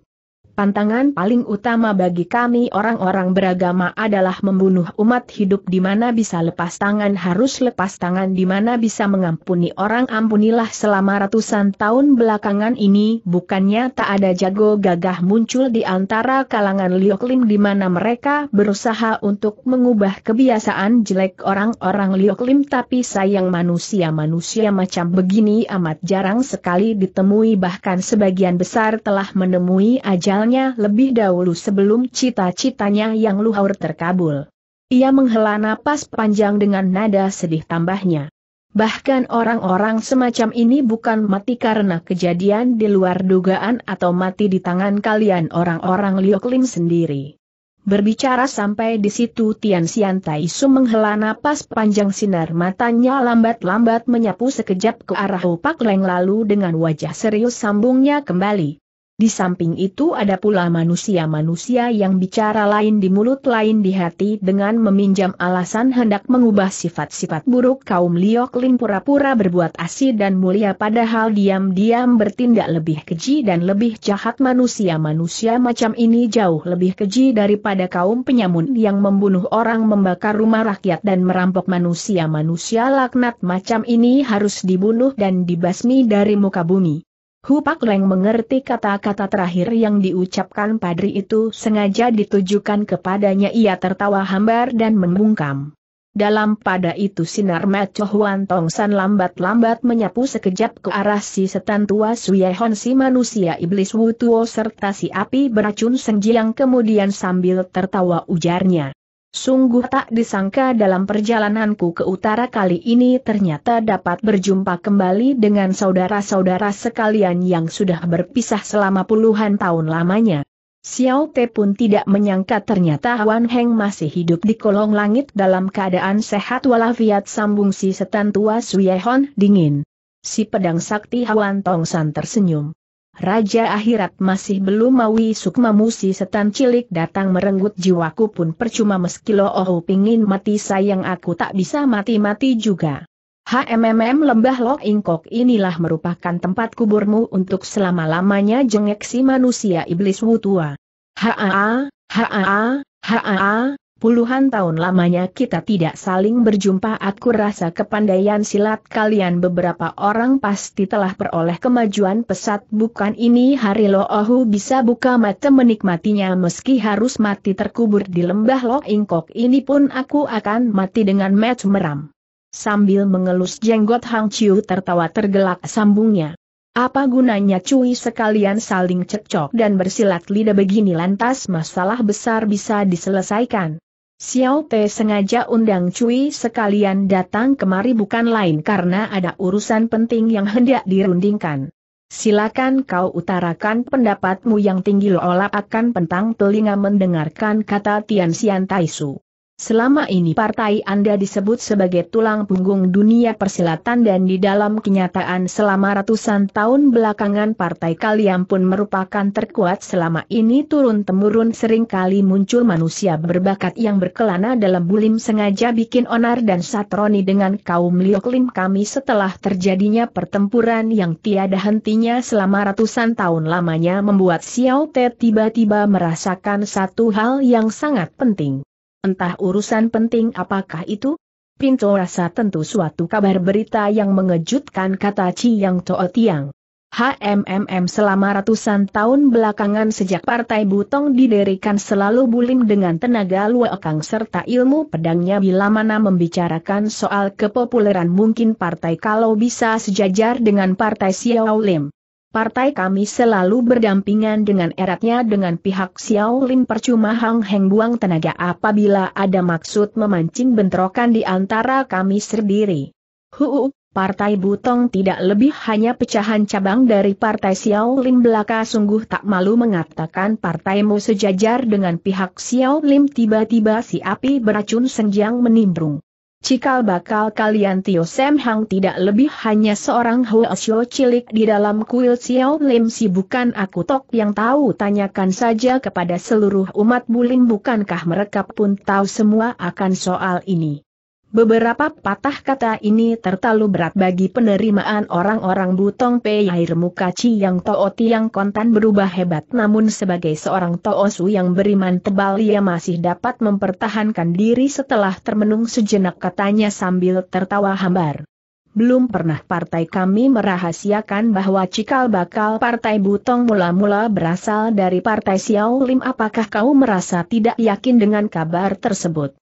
Pantangan paling utama bagi kami orang-orang beragama adalah membunuh umat hidup di mana bisa lepas tangan harus lepas tangan di mana bisa mengampuni orang ampunilah selama ratusan tahun belakangan ini bukannya tak ada jago gagah muncul di antara kalangan Lioklim di mana mereka berusaha untuk mengubah kebiasaan jelek orang-orang Lioklim tapi sayang manusia-manusia macam begini amat jarang sekali ditemui bahkan sebagian besar telah menemui ajal mengenalnya lebih dahulu sebelum cita-citanya yang luhur terkabul. Ia menghela napas panjang dengan nada sedih tambahnya. Bahkan orang-orang semacam ini bukan mati karena kejadian di luar dugaan atau mati di tangan kalian orang-orang Lioklim sendiri. Berbicara sampai di situ Tian Xian Su menghela napas panjang sinar matanya lambat-lambat menyapu sekejap ke arah Opak Leng lalu dengan wajah serius sambungnya kembali. Di samping itu ada pula manusia-manusia yang bicara lain di mulut lain di hati dengan meminjam alasan hendak mengubah sifat-sifat buruk kaum Liok Ling pura-pura berbuat asih dan mulia padahal diam-diam bertindak lebih keji dan lebih jahat manusia-manusia macam ini jauh lebih keji daripada kaum penyamun yang membunuh orang membakar rumah rakyat dan merampok manusia-manusia laknat macam ini harus dibunuh dan dibasmi dari muka bumi. Hupak Leng mengerti kata-kata terakhir yang diucapkan padri itu sengaja ditujukan kepadanya ia tertawa hambar dan membungkam. Dalam pada itu sinar Macho Huan San lambat-lambat menyapu sekejap ke arah si setan tua Suyehon si manusia iblis Wu Tuo serta si api beracun Sengji kemudian sambil tertawa ujarnya. Sungguh tak disangka dalam perjalananku ke utara kali ini ternyata dapat berjumpa kembali dengan saudara-saudara sekalian yang sudah berpisah selama puluhan tahun lamanya. Xiao Te pun tidak menyangka ternyata Wan Heng masih hidup di kolong langit dalam keadaan sehat walafiat sambung si setan tua Suyehon dingin. Si pedang sakti Hwan Tong San tersenyum. Raja akhirat masih belum mawi Sukma musi setan cilik datang merenggut jiwaku pun percuma meski lo oh pingin mati sayang aku tak bisa mati-mati juga. HMMM lembah loh Ingkok inilah merupakan tempat kuburmu untuk selama-lamanya jengek si manusia iblis wutua. haa, haa, haa, Puluhan tahun lamanya kita tidak saling berjumpa aku rasa kepandaian silat kalian beberapa orang pasti telah peroleh kemajuan pesat bukan ini hari Lo Ohu bisa buka mata menikmatinya meski harus mati terkubur di lembah loh Ingkok ini pun aku akan mati dengan mat meram. Sambil mengelus jenggot Hang Chiu tertawa tergelak sambungnya. Apa gunanya cuy sekalian saling cekcok dan bersilat lidah begini lantas masalah besar bisa diselesaikan. Xiao Te sengaja undang Cui sekalian datang kemari bukan lain karena ada urusan penting yang hendak dirundingkan. Silakan kau utarakan pendapatmu yang tinggi Lola akan pentang telinga mendengarkan kata Tian Xian Taisu. Selama ini partai Anda disebut sebagai tulang punggung dunia persilatan dan di dalam kenyataan selama ratusan tahun belakangan partai kalian pun merupakan terkuat selama ini turun-temurun sering kali muncul manusia berbakat yang berkelana dalam bulim sengaja bikin onar dan satroni dengan kaum lioklim kami setelah terjadinya pertempuran yang tiada hentinya selama ratusan tahun lamanya membuat Xiao Te tiba-tiba merasakan satu hal yang sangat penting. Entah urusan penting apakah itu? Pinto rasa tentu suatu kabar berita yang mengejutkan kata Chi Yang Toa Tiang. HMMM selama ratusan tahun belakangan sejak Partai Butong didirikan selalu bulim dengan tenaga luakang serta ilmu pedangnya bila mana membicarakan soal kepopuleran mungkin partai kalau bisa sejajar dengan Partai Xiao Lim. Partai kami selalu berdampingan dengan eratnya dengan pihak Xiao Lim percuma Hang Heng buang tenaga apabila ada maksud memancing bentrokan di antara kami sendiri. Huu, Partai Butong tidak lebih hanya pecahan cabang dari Partai Xiao Lim belaka sungguh tak malu mengatakan partaimu sejajar dengan pihak Xiao Lim tiba-tiba si api beracun senjang menimbrung. Cikal bakal kalian Tio Sam Hang tidak lebih hanya seorang Hoesyo cilik di dalam kuil Xiao Lim Si bukan aku tok yang tahu tanyakan saja kepada seluruh umat bulim bukankah mereka pun tahu semua akan soal ini. Beberapa patah kata ini tertalu berat bagi penerimaan orang-orang Butong Pei air muka Yang Tao Tiang Kontan berubah hebat namun sebagai seorang Toosu yang beriman tebal ia masih dapat mempertahankan diri setelah termenung sejenak katanya sambil tertawa hambar. Belum pernah partai kami merahasiakan bahwa cikal bakal partai Butong mula-mula berasal dari partai Xiao Lim apakah kau merasa tidak yakin dengan kabar tersebut?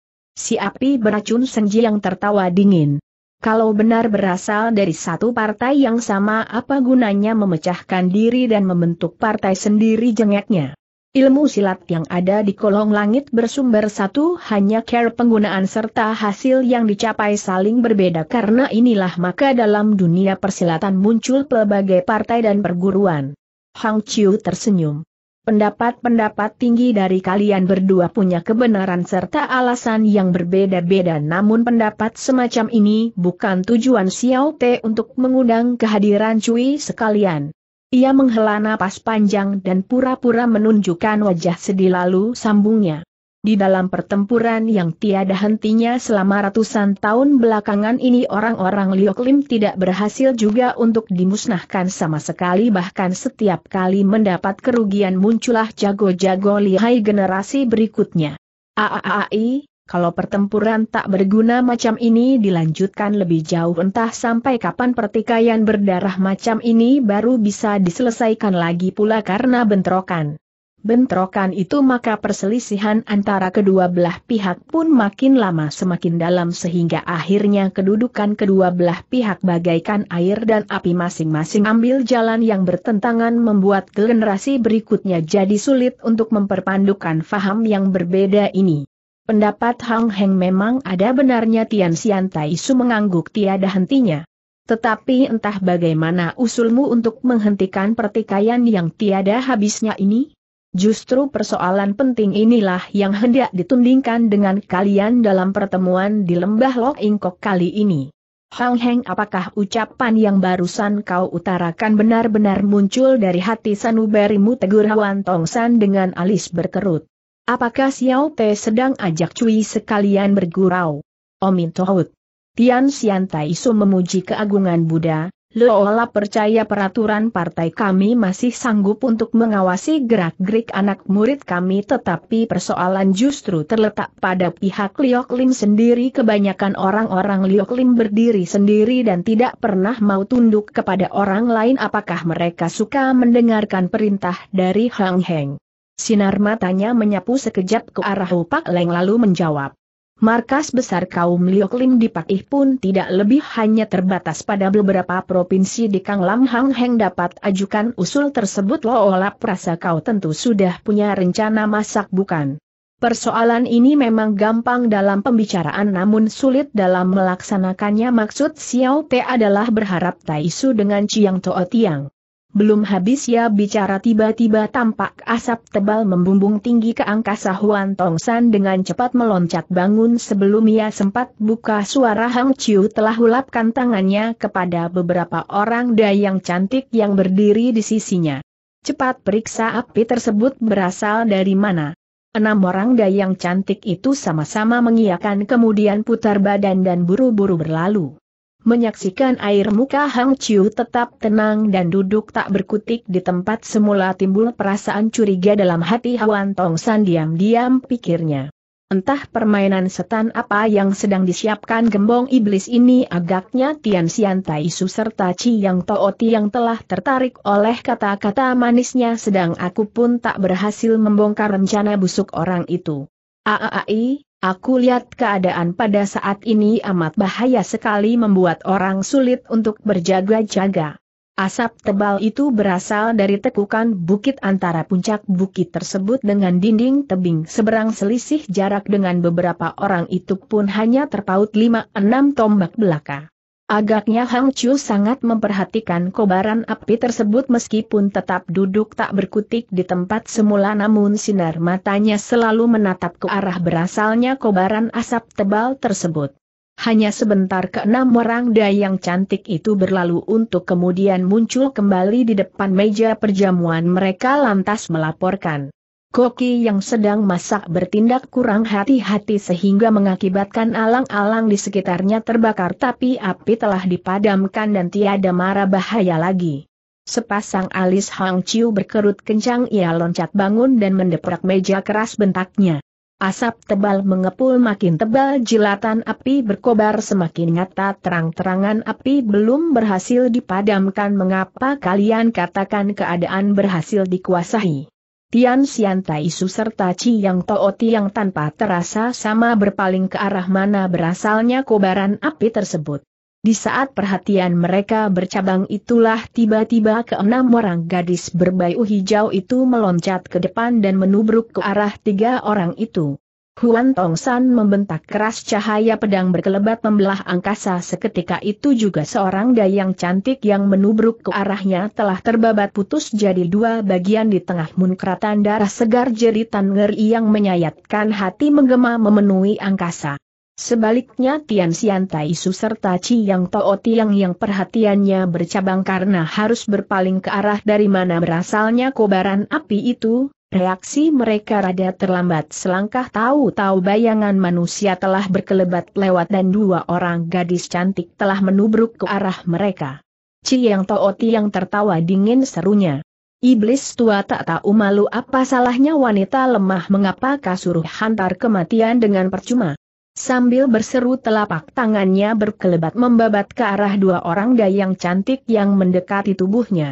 si api beracun senji yang tertawa dingin. Kalau benar berasal dari satu partai yang sama apa gunanya memecahkan diri dan membentuk partai sendiri jengeknya. Ilmu silat yang ada di kolong langit bersumber satu hanya care penggunaan serta hasil yang dicapai saling berbeda karena inilah maka dalam dunia persilatan muncul pelbagai partai dan perguruan. Hang Chiu tersenyum. Pendapat-pendapat tinggi dari kalian berdua punya kebenaran serta alasan yang berbeda-beda namun pendapat semacam ini bukan tujuan Xiao Te untuk mengundang kehadiran Cui sekalian. Ia menghela napas panjang dan pura-pura menunjukkan wajah sedih lalu sambungnya. Di dalam pertempuran yang tiada hentinya selama ratusan tahun belakangan ini orang-orang Lioklim tidak berhasil juga untuk dimusnahkan sama sekali bahkan setiap kali mendapat kerugian muncullah jago-jago lihai generasi berikutnya. Aaai, kalau pertempuran tak berguna macam ini dilanjutkan lebih jauh entah sampai kapan pertikaian berdarah macam ini baru bisa diselesaikan lagi pula karena bentrokan bentrokan itu maka perselisihan antara kedua belah pihak pun makin lama semakin dalam sehingga akhirnya kedudukan kedua belah pihak bagaikan air dan api masing-masing ambil jalan yang bertentangan membuat generasi berikutnya jadi sulit untuk memperpandukan faham yang berbeda ini. Pendapat Hang Heng memang ada benarnya Tian Xian Tai Su mengangguk tiada hentinya. Tetapi entah bagaimana usulmu untuk menghentikan pertikaian yang tiada habisnya ini? Justru persoalan penting inilah yang hendak ditundingkan dengan kalian dalam pertemuan di lembah Lok Ingkok kali ini. Hang Heng apakah ucapan yang barusan kau utarakan benar-benar muncul dari hati sanubarimu tegur Huan Tong San dengan alis berkerut? Apakah Xiao Te sedang ajak cuy sekalian bergurau? Omin Tohut. Tian Xian su memuji keagungan Buddha, Loola percaya peraturan partai kami masih sanggup untuk mengawasi gerak-gerik anak murid kami tetapi persoalan justru terletak pada pihak Liok Lim sendiri kebanyakan orang-orang Liok Lim berdiri sendiri dan tidak pernah mau tunduk kepada orang lain apakah mereka suka mendengarkan perintah dari Hang Heng. Sinar matanya menyapu sekejap ke arah Upak Leng lalu menjawab. Markas besar kaum Lioklim di Pakih pun tidak lebih hanya terbatas pada beberapa provinsi di Kang Lam Hang Heng dapat ajukan usul tersebut lo olap rasa kau tentu sudah punya rencana masak bukan? Persoalan ini memang gampang dalam pembicaraan namun sulit dalam melaksanakannya maksud Xiao Te adalah berharap Taisu dengan Chiang Toa Tiang. Belum habis ya bicara tiba-tiba tampak asap tebal membumbung tinggi ke angkasa Huan Tong San dengan cepat meloncat bangun sebelum ia sempat buka suara Hang Chiu telah hulapkan tangannya kepada beberapa orang dayang cantik yang berdiri di sisinya. Cepat periksa api tersebut berasal dari mana. Enam orang dayang cantik itu sama-sama mengiakan kemudian putar badan dan buru-buru berlalu. Menyaksikan air muka Hang Chiu tetap tenang dan duduk tak berkutik di tempat semula timbul perasaan curiga dalam hati Hwan Tong San diam-diam pikirnya. Entah permainan setan apa yang sedang disiapkan gembong iblis ini agaknya Tian Xian Tai Su serta Chi Yang Tooti yang telah tertarik oleh kata-kata manisnya sedang aku pun tak berhasil membongkar rencana busuk orang itu. Aai, Aku lihat keadaan pada saat ini amat bahaya sekali membuat orang sulit untuk berjaga-jaga. Asap tebal itu berasal dari tekukan bukit antara puncak bukit tersebut dengan dinding tebing seberang selisih jarak dengan beberapa orang itu pun hanya terpaut 5-6 tombak belaka. Agaknya Hang Chu sangat memperhatikan kobaran api tersebut meskipun tetap duduk tak berkutik di tempat semula namun sinar matanya selalu menatap ke arah berasalnya kobaran asap tebal tersebut. Hanya sebentar keenam orang dayang cantik itu berlalu untuk kemudian muncul kembali di depan meja perjamuan mereka lantas melaporkan. Koki yang sedang masak bertindak kurang hati-hati sehingga mengakibatkan alang-alang di sekitarnya terbakar tapi api telah dipadamkan dan tiada mara bahaya lagi. Sepasang alis Hang Chiu berkerut kencang ia loncat bangun dan mendeprak meja keras bentaknya. Asap tebal mengepul makin tebal jilatan api berkobar semakin nyata terang-terangan api belum berhasil dipadamkan mengapa kalian katakan keadaan berhasil dikuasai. Tian Xian susar serta Chi Yang Tooti yang tanpa terasa sama berpaling ke arah mana berasalnya kobaran api tersebut. Di saat perhatian mereka bercabang itulah tiba-tiba keenam orang gadis berbayu hijau itu meloncat ke depan dan menubruk ke arah tiga orang itu. Huan Tong San membentak keras cahaya pedang berkelebat membelah angkasa seketika itu juga seorang dayang cantik yang menubruk ke arahnya telah terbabat putus jadi dua bagian di tengah munkratan darah segar jeritan ngeri yang menyayatkan hati menggema memenuhi angkasa. Sebaliknya Tian Xian Tai Su serta Chi Yang Tao Tiang yang perhatiannya bercabang karena harus berpaling ke arah dari mana berasalnya kobaran api itu, Reaksi mereka rada terlambat selangkah tahu-tahu bayangan manusia telah berkelebat lewat dan dua orang gadis cantik telah menubruk ke arah mereka. Ciyang Tooti yang tertawa dingin serunya. Iblis tua tak tahu malu apa salahnya wanita lemah mengapa kasuruh hantar kematian dengan percuma. Sambil berseru telapak tangannya berkelebat membabat ke arah dua orang dayang cantik yang mendekati tubuhnya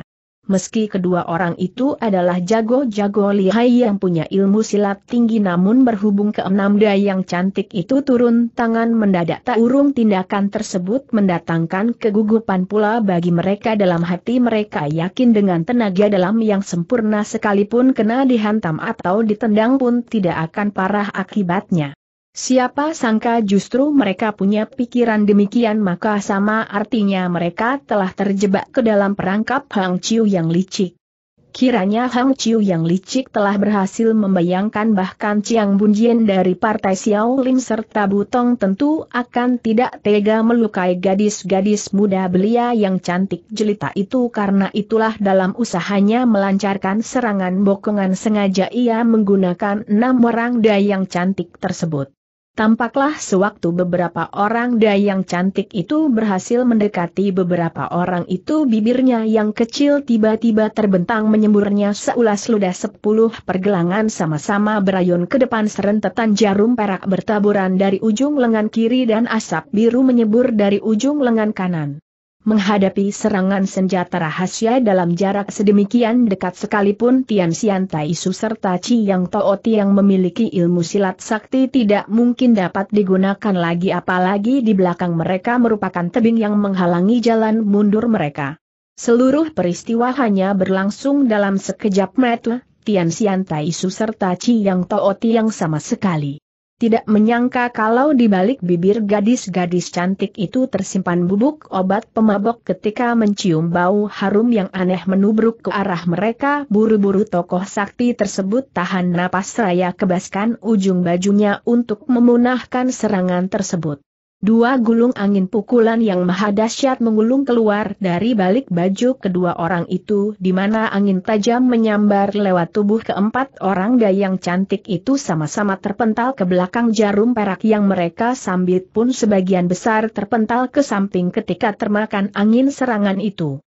meski kedua orang itu adalah jago-jago lihai yang punya ilmu silat tinggi namun berhubung ke keenamda yang cantik itu turun tangan mendadak tak urung tindakan tersebut mendatangkan kegugupan pula bagi mereka dalam hati mereka yakin dengan tenaga dalam yang sempurna sekalipun kena dihantam atau ditendang pun tidak akan parah akibatnya. Siapa sangka justru mereka punya pikiran demikian maka sama artinya mereka telah terjebak ke dalam perangkap Hang Chiu yang licik. Kiranya Hang Chiu yang licik telah berhasil membayangkan bahkan Chiang Bunjien dari Partai Xiao Lim serta Butong tentu akan tidak tega melukai gadis-gadis muda belia yang cantik jelita itu karena itulah dalam usahanya melancarkan serangan bokongan sengaja ia menggunakan enam orang daya yang cantik tersebut. Tampaklah sewaktu beberapa orang dayang cantik itu berhasil mendekati beberapa orang itu bibirnya yang kecil tiba-tiba terbentang menyemburnya seulas ludah sepuluh pergelangan sama-sama berayun ke depan serentetan jarum perak bertaburan dari ujung lengan kiri dan asap biru menyebur dari ujung lengan kanan menghadapi serangan senjata rahasia dalam jarak sedemikian dekat sekalipun Tian Xian Su serta Chi Yang Tooti yang memiliki ilmu silat sakti tidak mungkin dapat digunakan lagi apalagi di belakang mereka merupakan tebing yang menghalangi jalan mundur mereka. Seluruh peristiwa hanya berlangsung dalam sekejap mata, Tian Xian Su serta Chi Yang Tooti yang sama sekali tidak menyangka kalau di balik bibir gadis-gadis cantik itu tersimpan bubuk obat pemabok ketika mencium bau harum yang aneh menubruk ke arah mereka. Buru-buru tokoh sakti tersebut tahan napas raya kebaskan ujung bajunya untuk memunahkan serangan tersebut. Dua gulung angin pukulan yang mahadasyat mengulung keluar dari balik baju kedua orang itu di mana angin tajam menyambar lewat tubuh keempat orang dayang cantik itu sama-sama terpental ke belakang jarum perak yang mereka sambit pun sebagian besar terpental ke samping ketika termakan angin serangan itu.